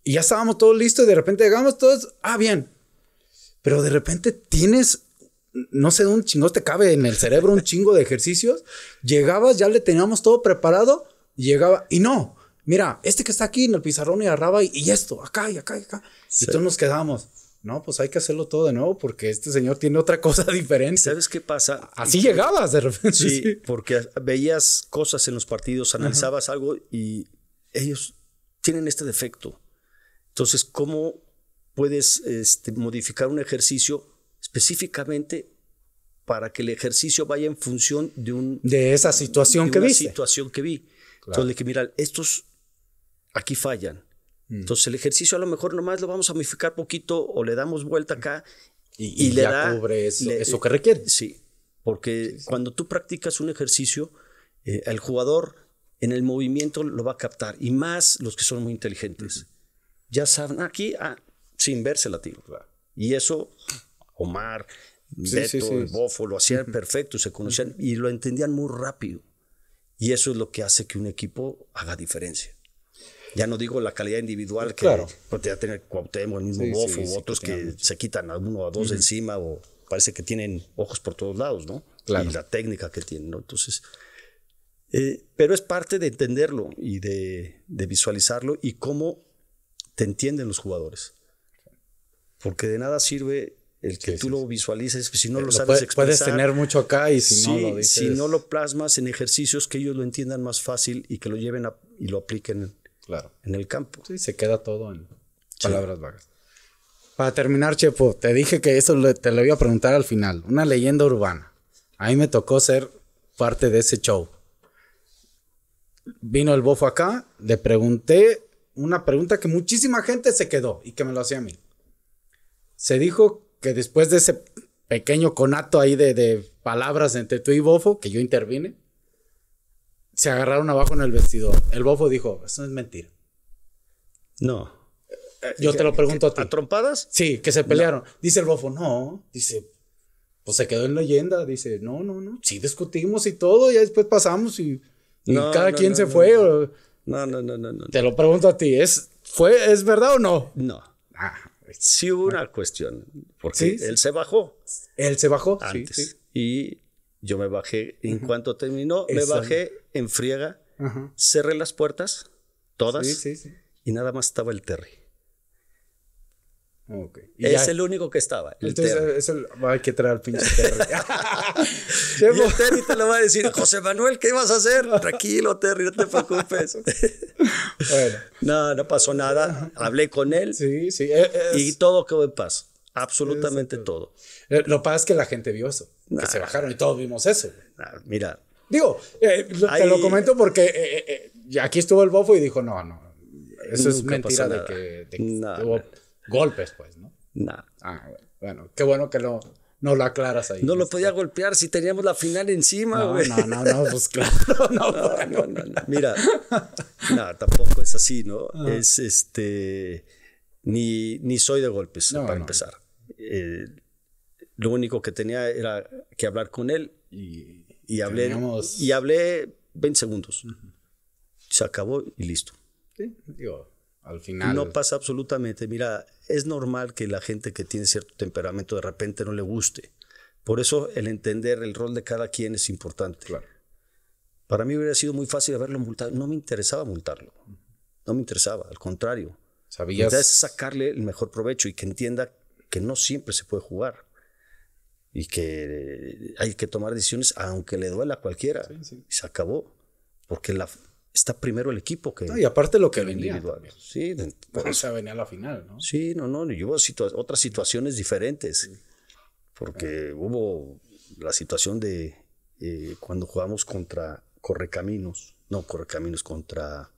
Y ya estábamos todos listos y de repente llegamos todos, ah, bien. Pero de repente tienes no sé un chingo te cabe en el cerebro un chingo de ejercicios. Llegabas, ya le teníamos todo preparado, llegaba y no. Mira, este que está aquí en el pizarrón y agarraba y, esto, acá y acá y acá. Y todos nos quedamos. No, pues hay que hacerlo todo de nuevo porque este señor tiene otra cosa diferente. ¿Sabes qué pasa? Así llegabas de repente. Sí, porque veías cosas en los partidos, analizabas algo y ellos tienen este defecto. Entonces, ¿cómo puedes este, modificar un ejercicio específicamente para que el ejercicio vaya en función de un... De esa situación que vi. situación que vi. Entonces le dije, mira, estos aquí fallan. Mm. Entonces el ejercicio a lo mejor nomás lo vamos a modificar poquito o le damos vuelta acá y, le ya da, cubre eso, que requiere. Sí, porque cuando tú practicas un ejercicio, eh, el jugador en el movimiento lo va a captar y más los que son muy inteligentes. Ya saben, ah, aquí, ah, sin verse la tiro. Y eso Omar, Beto, Bofo, lo hacían perfecto, se conocían y lo entendían muy rápido. Y eso es lo que hace que un equipo haga diferencia. Ya no digo la calidad individual que claro. porque tener Cuauhtémoc, el mismo Bofo, u otros que se quitan a uno a dos encima o parece que tienen ojos por todos lados, ¿no? Y la técnica que tienen, ¿no? Entonces, eh, pero es parte de entenderlo y de, de, visualizarlo y cómo te entienden los jugadores. Porque de nada sirve el que tú lo visualices, pues, si no eh, lo, sabes Puedes tener mucho acá y si no lo Si no lo plasmas en ejercicios que ellos lo entiendan más fácil y que lo lleven y lo apliquen claro. en el campo. Sí, se queda todo en palabras vagas. Para terminar, Chepo, te dije que eso te lo iba a preguntar al final. Una leyenda urbana. A mí me tocó ser parte de ese show. Vino el bofo acá, le pregunté una pregunta que muchísima gente se quedó y que me lo hacía a mí. Se dijo que después de ese pequeño conato ahí de, palabras entre tú y Bofo, que yo intervine, se agarraron abajo en el vestidor. El Bofo dijo, eso es mentira. No. Eh, yo te lo pregunto a ti. ¿A trompadas? Sí, que se pelearon. Dice el bofo, no. Dice, pues se quedó en leyenda. Dice, no, no, no. Sí discutimos y todo, ya después pasamos y, cada quien se fue. No, no, no, no, Te lo pregunto a ti, ¿es, fue, ¿es verdad o no? No. Sí hubo una ah. cuestión, porque él se bajó. Él se bajó antes. y yo me bajé, en cuanto terminó, me bajé en friega, cerré las puertas, todas, y nada más estaba el Terry. Okay. es el único que estaba. Entonces, Terry. Eso, hay que traer al pinche Terry. y Terry te lo va a decir, José Manuel, ¿qué vas a hacer? Tranquilo, Terry, no te preocupes. bueno. No, no pasó nada. Hablé con él. Sí, sí. Eh, y todo quedó en paz. Absolutamente todo. Eh, lo que pasa es que la gente vio eso. Que se bajaron y todos vimos eso. Ah, mira. Digo, eh, te lo comento porque aquí estuvo el bofo y dijo, no, no. Eso es mentira de que, de que no, no Golpes, pues, ¿no? No. Ah, bueno, qué bueno que no lo aclaras ahí. No lo este, podía golpear si teníamos la final encima, güey. No, no, no, pues, no, pues claro. Mira, no, tampoco es así, ¿no? Ah. Es este. Ni, ni soy de golpes, para empezar. Eh, lo único que tenía era que hablar con él y, hablé, y hablé 20 segundos. Se acabó y listo. Sí, digo, final. No pasa absolutamente. Mira, es normal que la gente que tiene cierto temperamento de repente no le guste. Por eso el entender el rol de cada quien es importante. Para mí hubiera sido muy fácil haberlo multado. No me interesaba multarlo. No me interesaba, al contrario. Sabías. es sacarle el mejor provecho y que entienda que no siempre se puede jugar y que hay que tomar decisiones aunque le duela a cualquiera. Y se acabó. Porque la, está primero el equipo que. y aparte lo que, que Individual. Sí, o venía a la final, ¿no? Sí, no, no, y hubo otras situaciones diferentes. Porque ah. hubo la situación de eh, cuando jugamos contra Correcaminos, no, Correcaminos contra.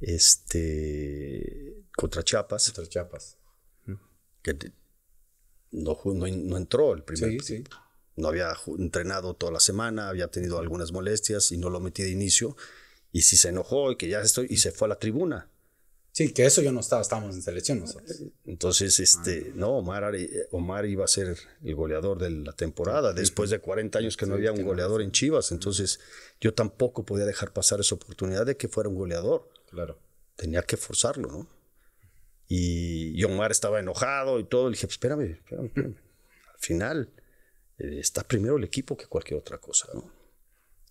Este. Contra Chiapas. Contra Chiapas. Que no, no, no entró el primer. Sí, sí no había entrenado toda la semana, había tenido algunas molestias y no lo metí de inicio. Y si se enojó y que ya estoy, y se fue a la tribuna. Sí, que eso yo no estaba, estábamos en selección nosotros. Entonces, este, ah, no, Omar, eh, Omar iba a ser el goleador de la temporada, después de 40 años que no había un goleador en Chivas, entonces mm. yo tampoco podía dejar pasar esa oportunidad de que fuera un goleador. Claro. Tenía que forzarlo, ¿no? Y, Omar estaba enojado y todo, le dije, pues espérame, espérame. Al final, eh, está primero el equipo que cualquier otra cosa.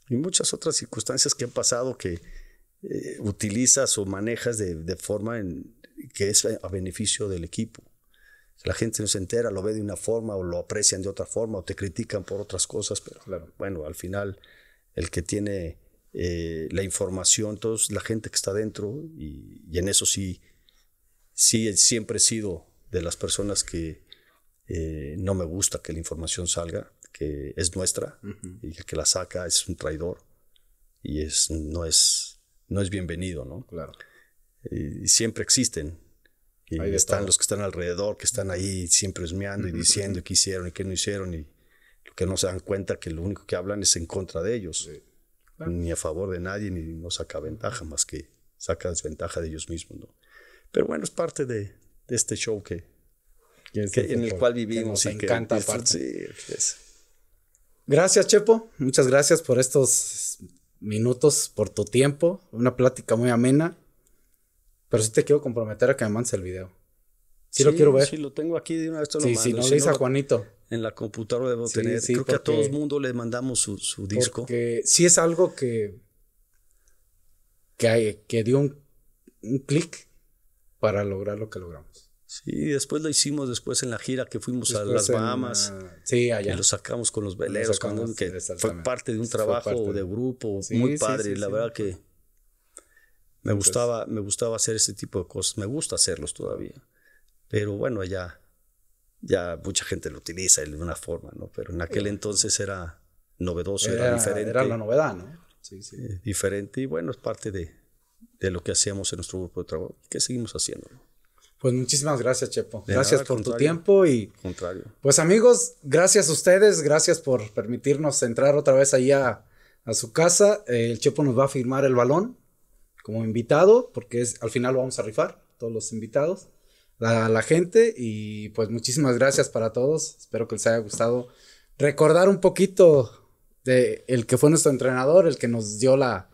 Y muchas otras circunstancias que han pasado que eh, utilizas o manejas de, forma que es a beneficio del equipo. La gente no se entera, lo ve de una forma o lo aprecian de otra forma o te critican por otras cosas, pero bueno, al final el que tiene eh, la información, todos la gente que está dentro y, y en eso sí, sí siempre he sido de las personas que eh, no me gusta que la información salga, que es nuestra, y el y que la saca es un traidor y es, no, es, no es bienvenido, ¿no? Claro. Eh, y, siempre existen. Y están los que están alrededor, que están ahí siempre esmeando y diciendo qué hicieron y qué no hicieron, y que no se dan cuenta que lo único que hablan es en contra de ellos, ni a favor de nadie, ni nos saca ventaja más que saca desventaja de ellos mismos, ¿no? Pero bueno, es parte de este show que, en el cual vivimos. nos encanta. Gracias, Chepo. Muchas gracias por estos minutos, por tu tiempo. Una plática muy amena. Pero sí te quiero comprometer a que me mandes el video. Sí, lo quiero ver. Sí, lo tengo aquí de una vez. lo sí, sí, si lo dice a Juanito. En la computadora debo tener. Sí, Creo que a todo el mundo le mandamos su, disco. Porque sí es algo que. que, que dio un clic para lograr lo que logramos. Sí, después lo hicimos después en la gira que fuimos a las Bahamas. y ah, lo sacamos con los veleros, que fue parte de un trabajo de grupo muy padre. la verdad que me pues gustaba, me gustaba hacer ese tipo de cosas. Me gusta hacerlos todavía. Pero bueno, allá, ya mucha gente lo utiliza de una forma, ¿no? Pero en aquel entonces era novedoso, era, diferente. Era la novedad, ¿no? Sí, sí. Eh, diferente y bueno, es parte de, de lo que hacíamos en nuestro grupo de trabajo y que seguimos haciéndolo. Pues muchísimas gracias, Chepo. gracias por tu tiempo y... Contrario. Pues amigos, gracias a ustedes, gracias por permitirnos entrar otra vez ahí a, su casa. el Chepo nos va a firmar el balón como invitado, porque es, al final lo vamos a rifar, todos los invitados, la, la gente. Y pues muchísimas gracias para todos. Espero que les haya gustado recordar un poquito de el que fue nuestro entrenador, el que nos dio la,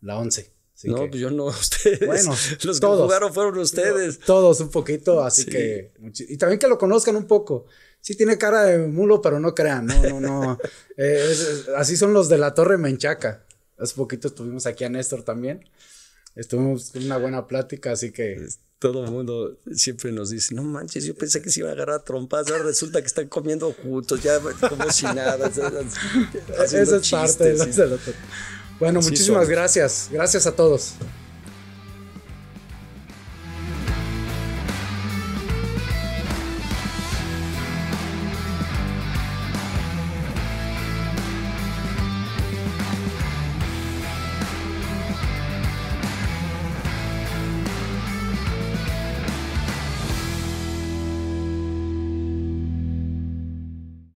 la once no, pues yo no, ustedes. Bueno, los que jugaron fueron ustedes. Todos un poquito, así que. Y también que lo conozcan un poco. Sí tiene cara de mulo, pero no crean, no, no, no. Eh, así son los de la Torre Menchaca. Hace poquito estuvimos aquí a Néstor también. Estuvimos con una buena plática, así que. Todo el mundo siempre nos dice, no manches, yo pensé que se iba a agarrar trompas. ahora resulta que están comiendo juntos, ya como si nada. Esa es parte bueno, muchísimas gracias. Gracias a todos.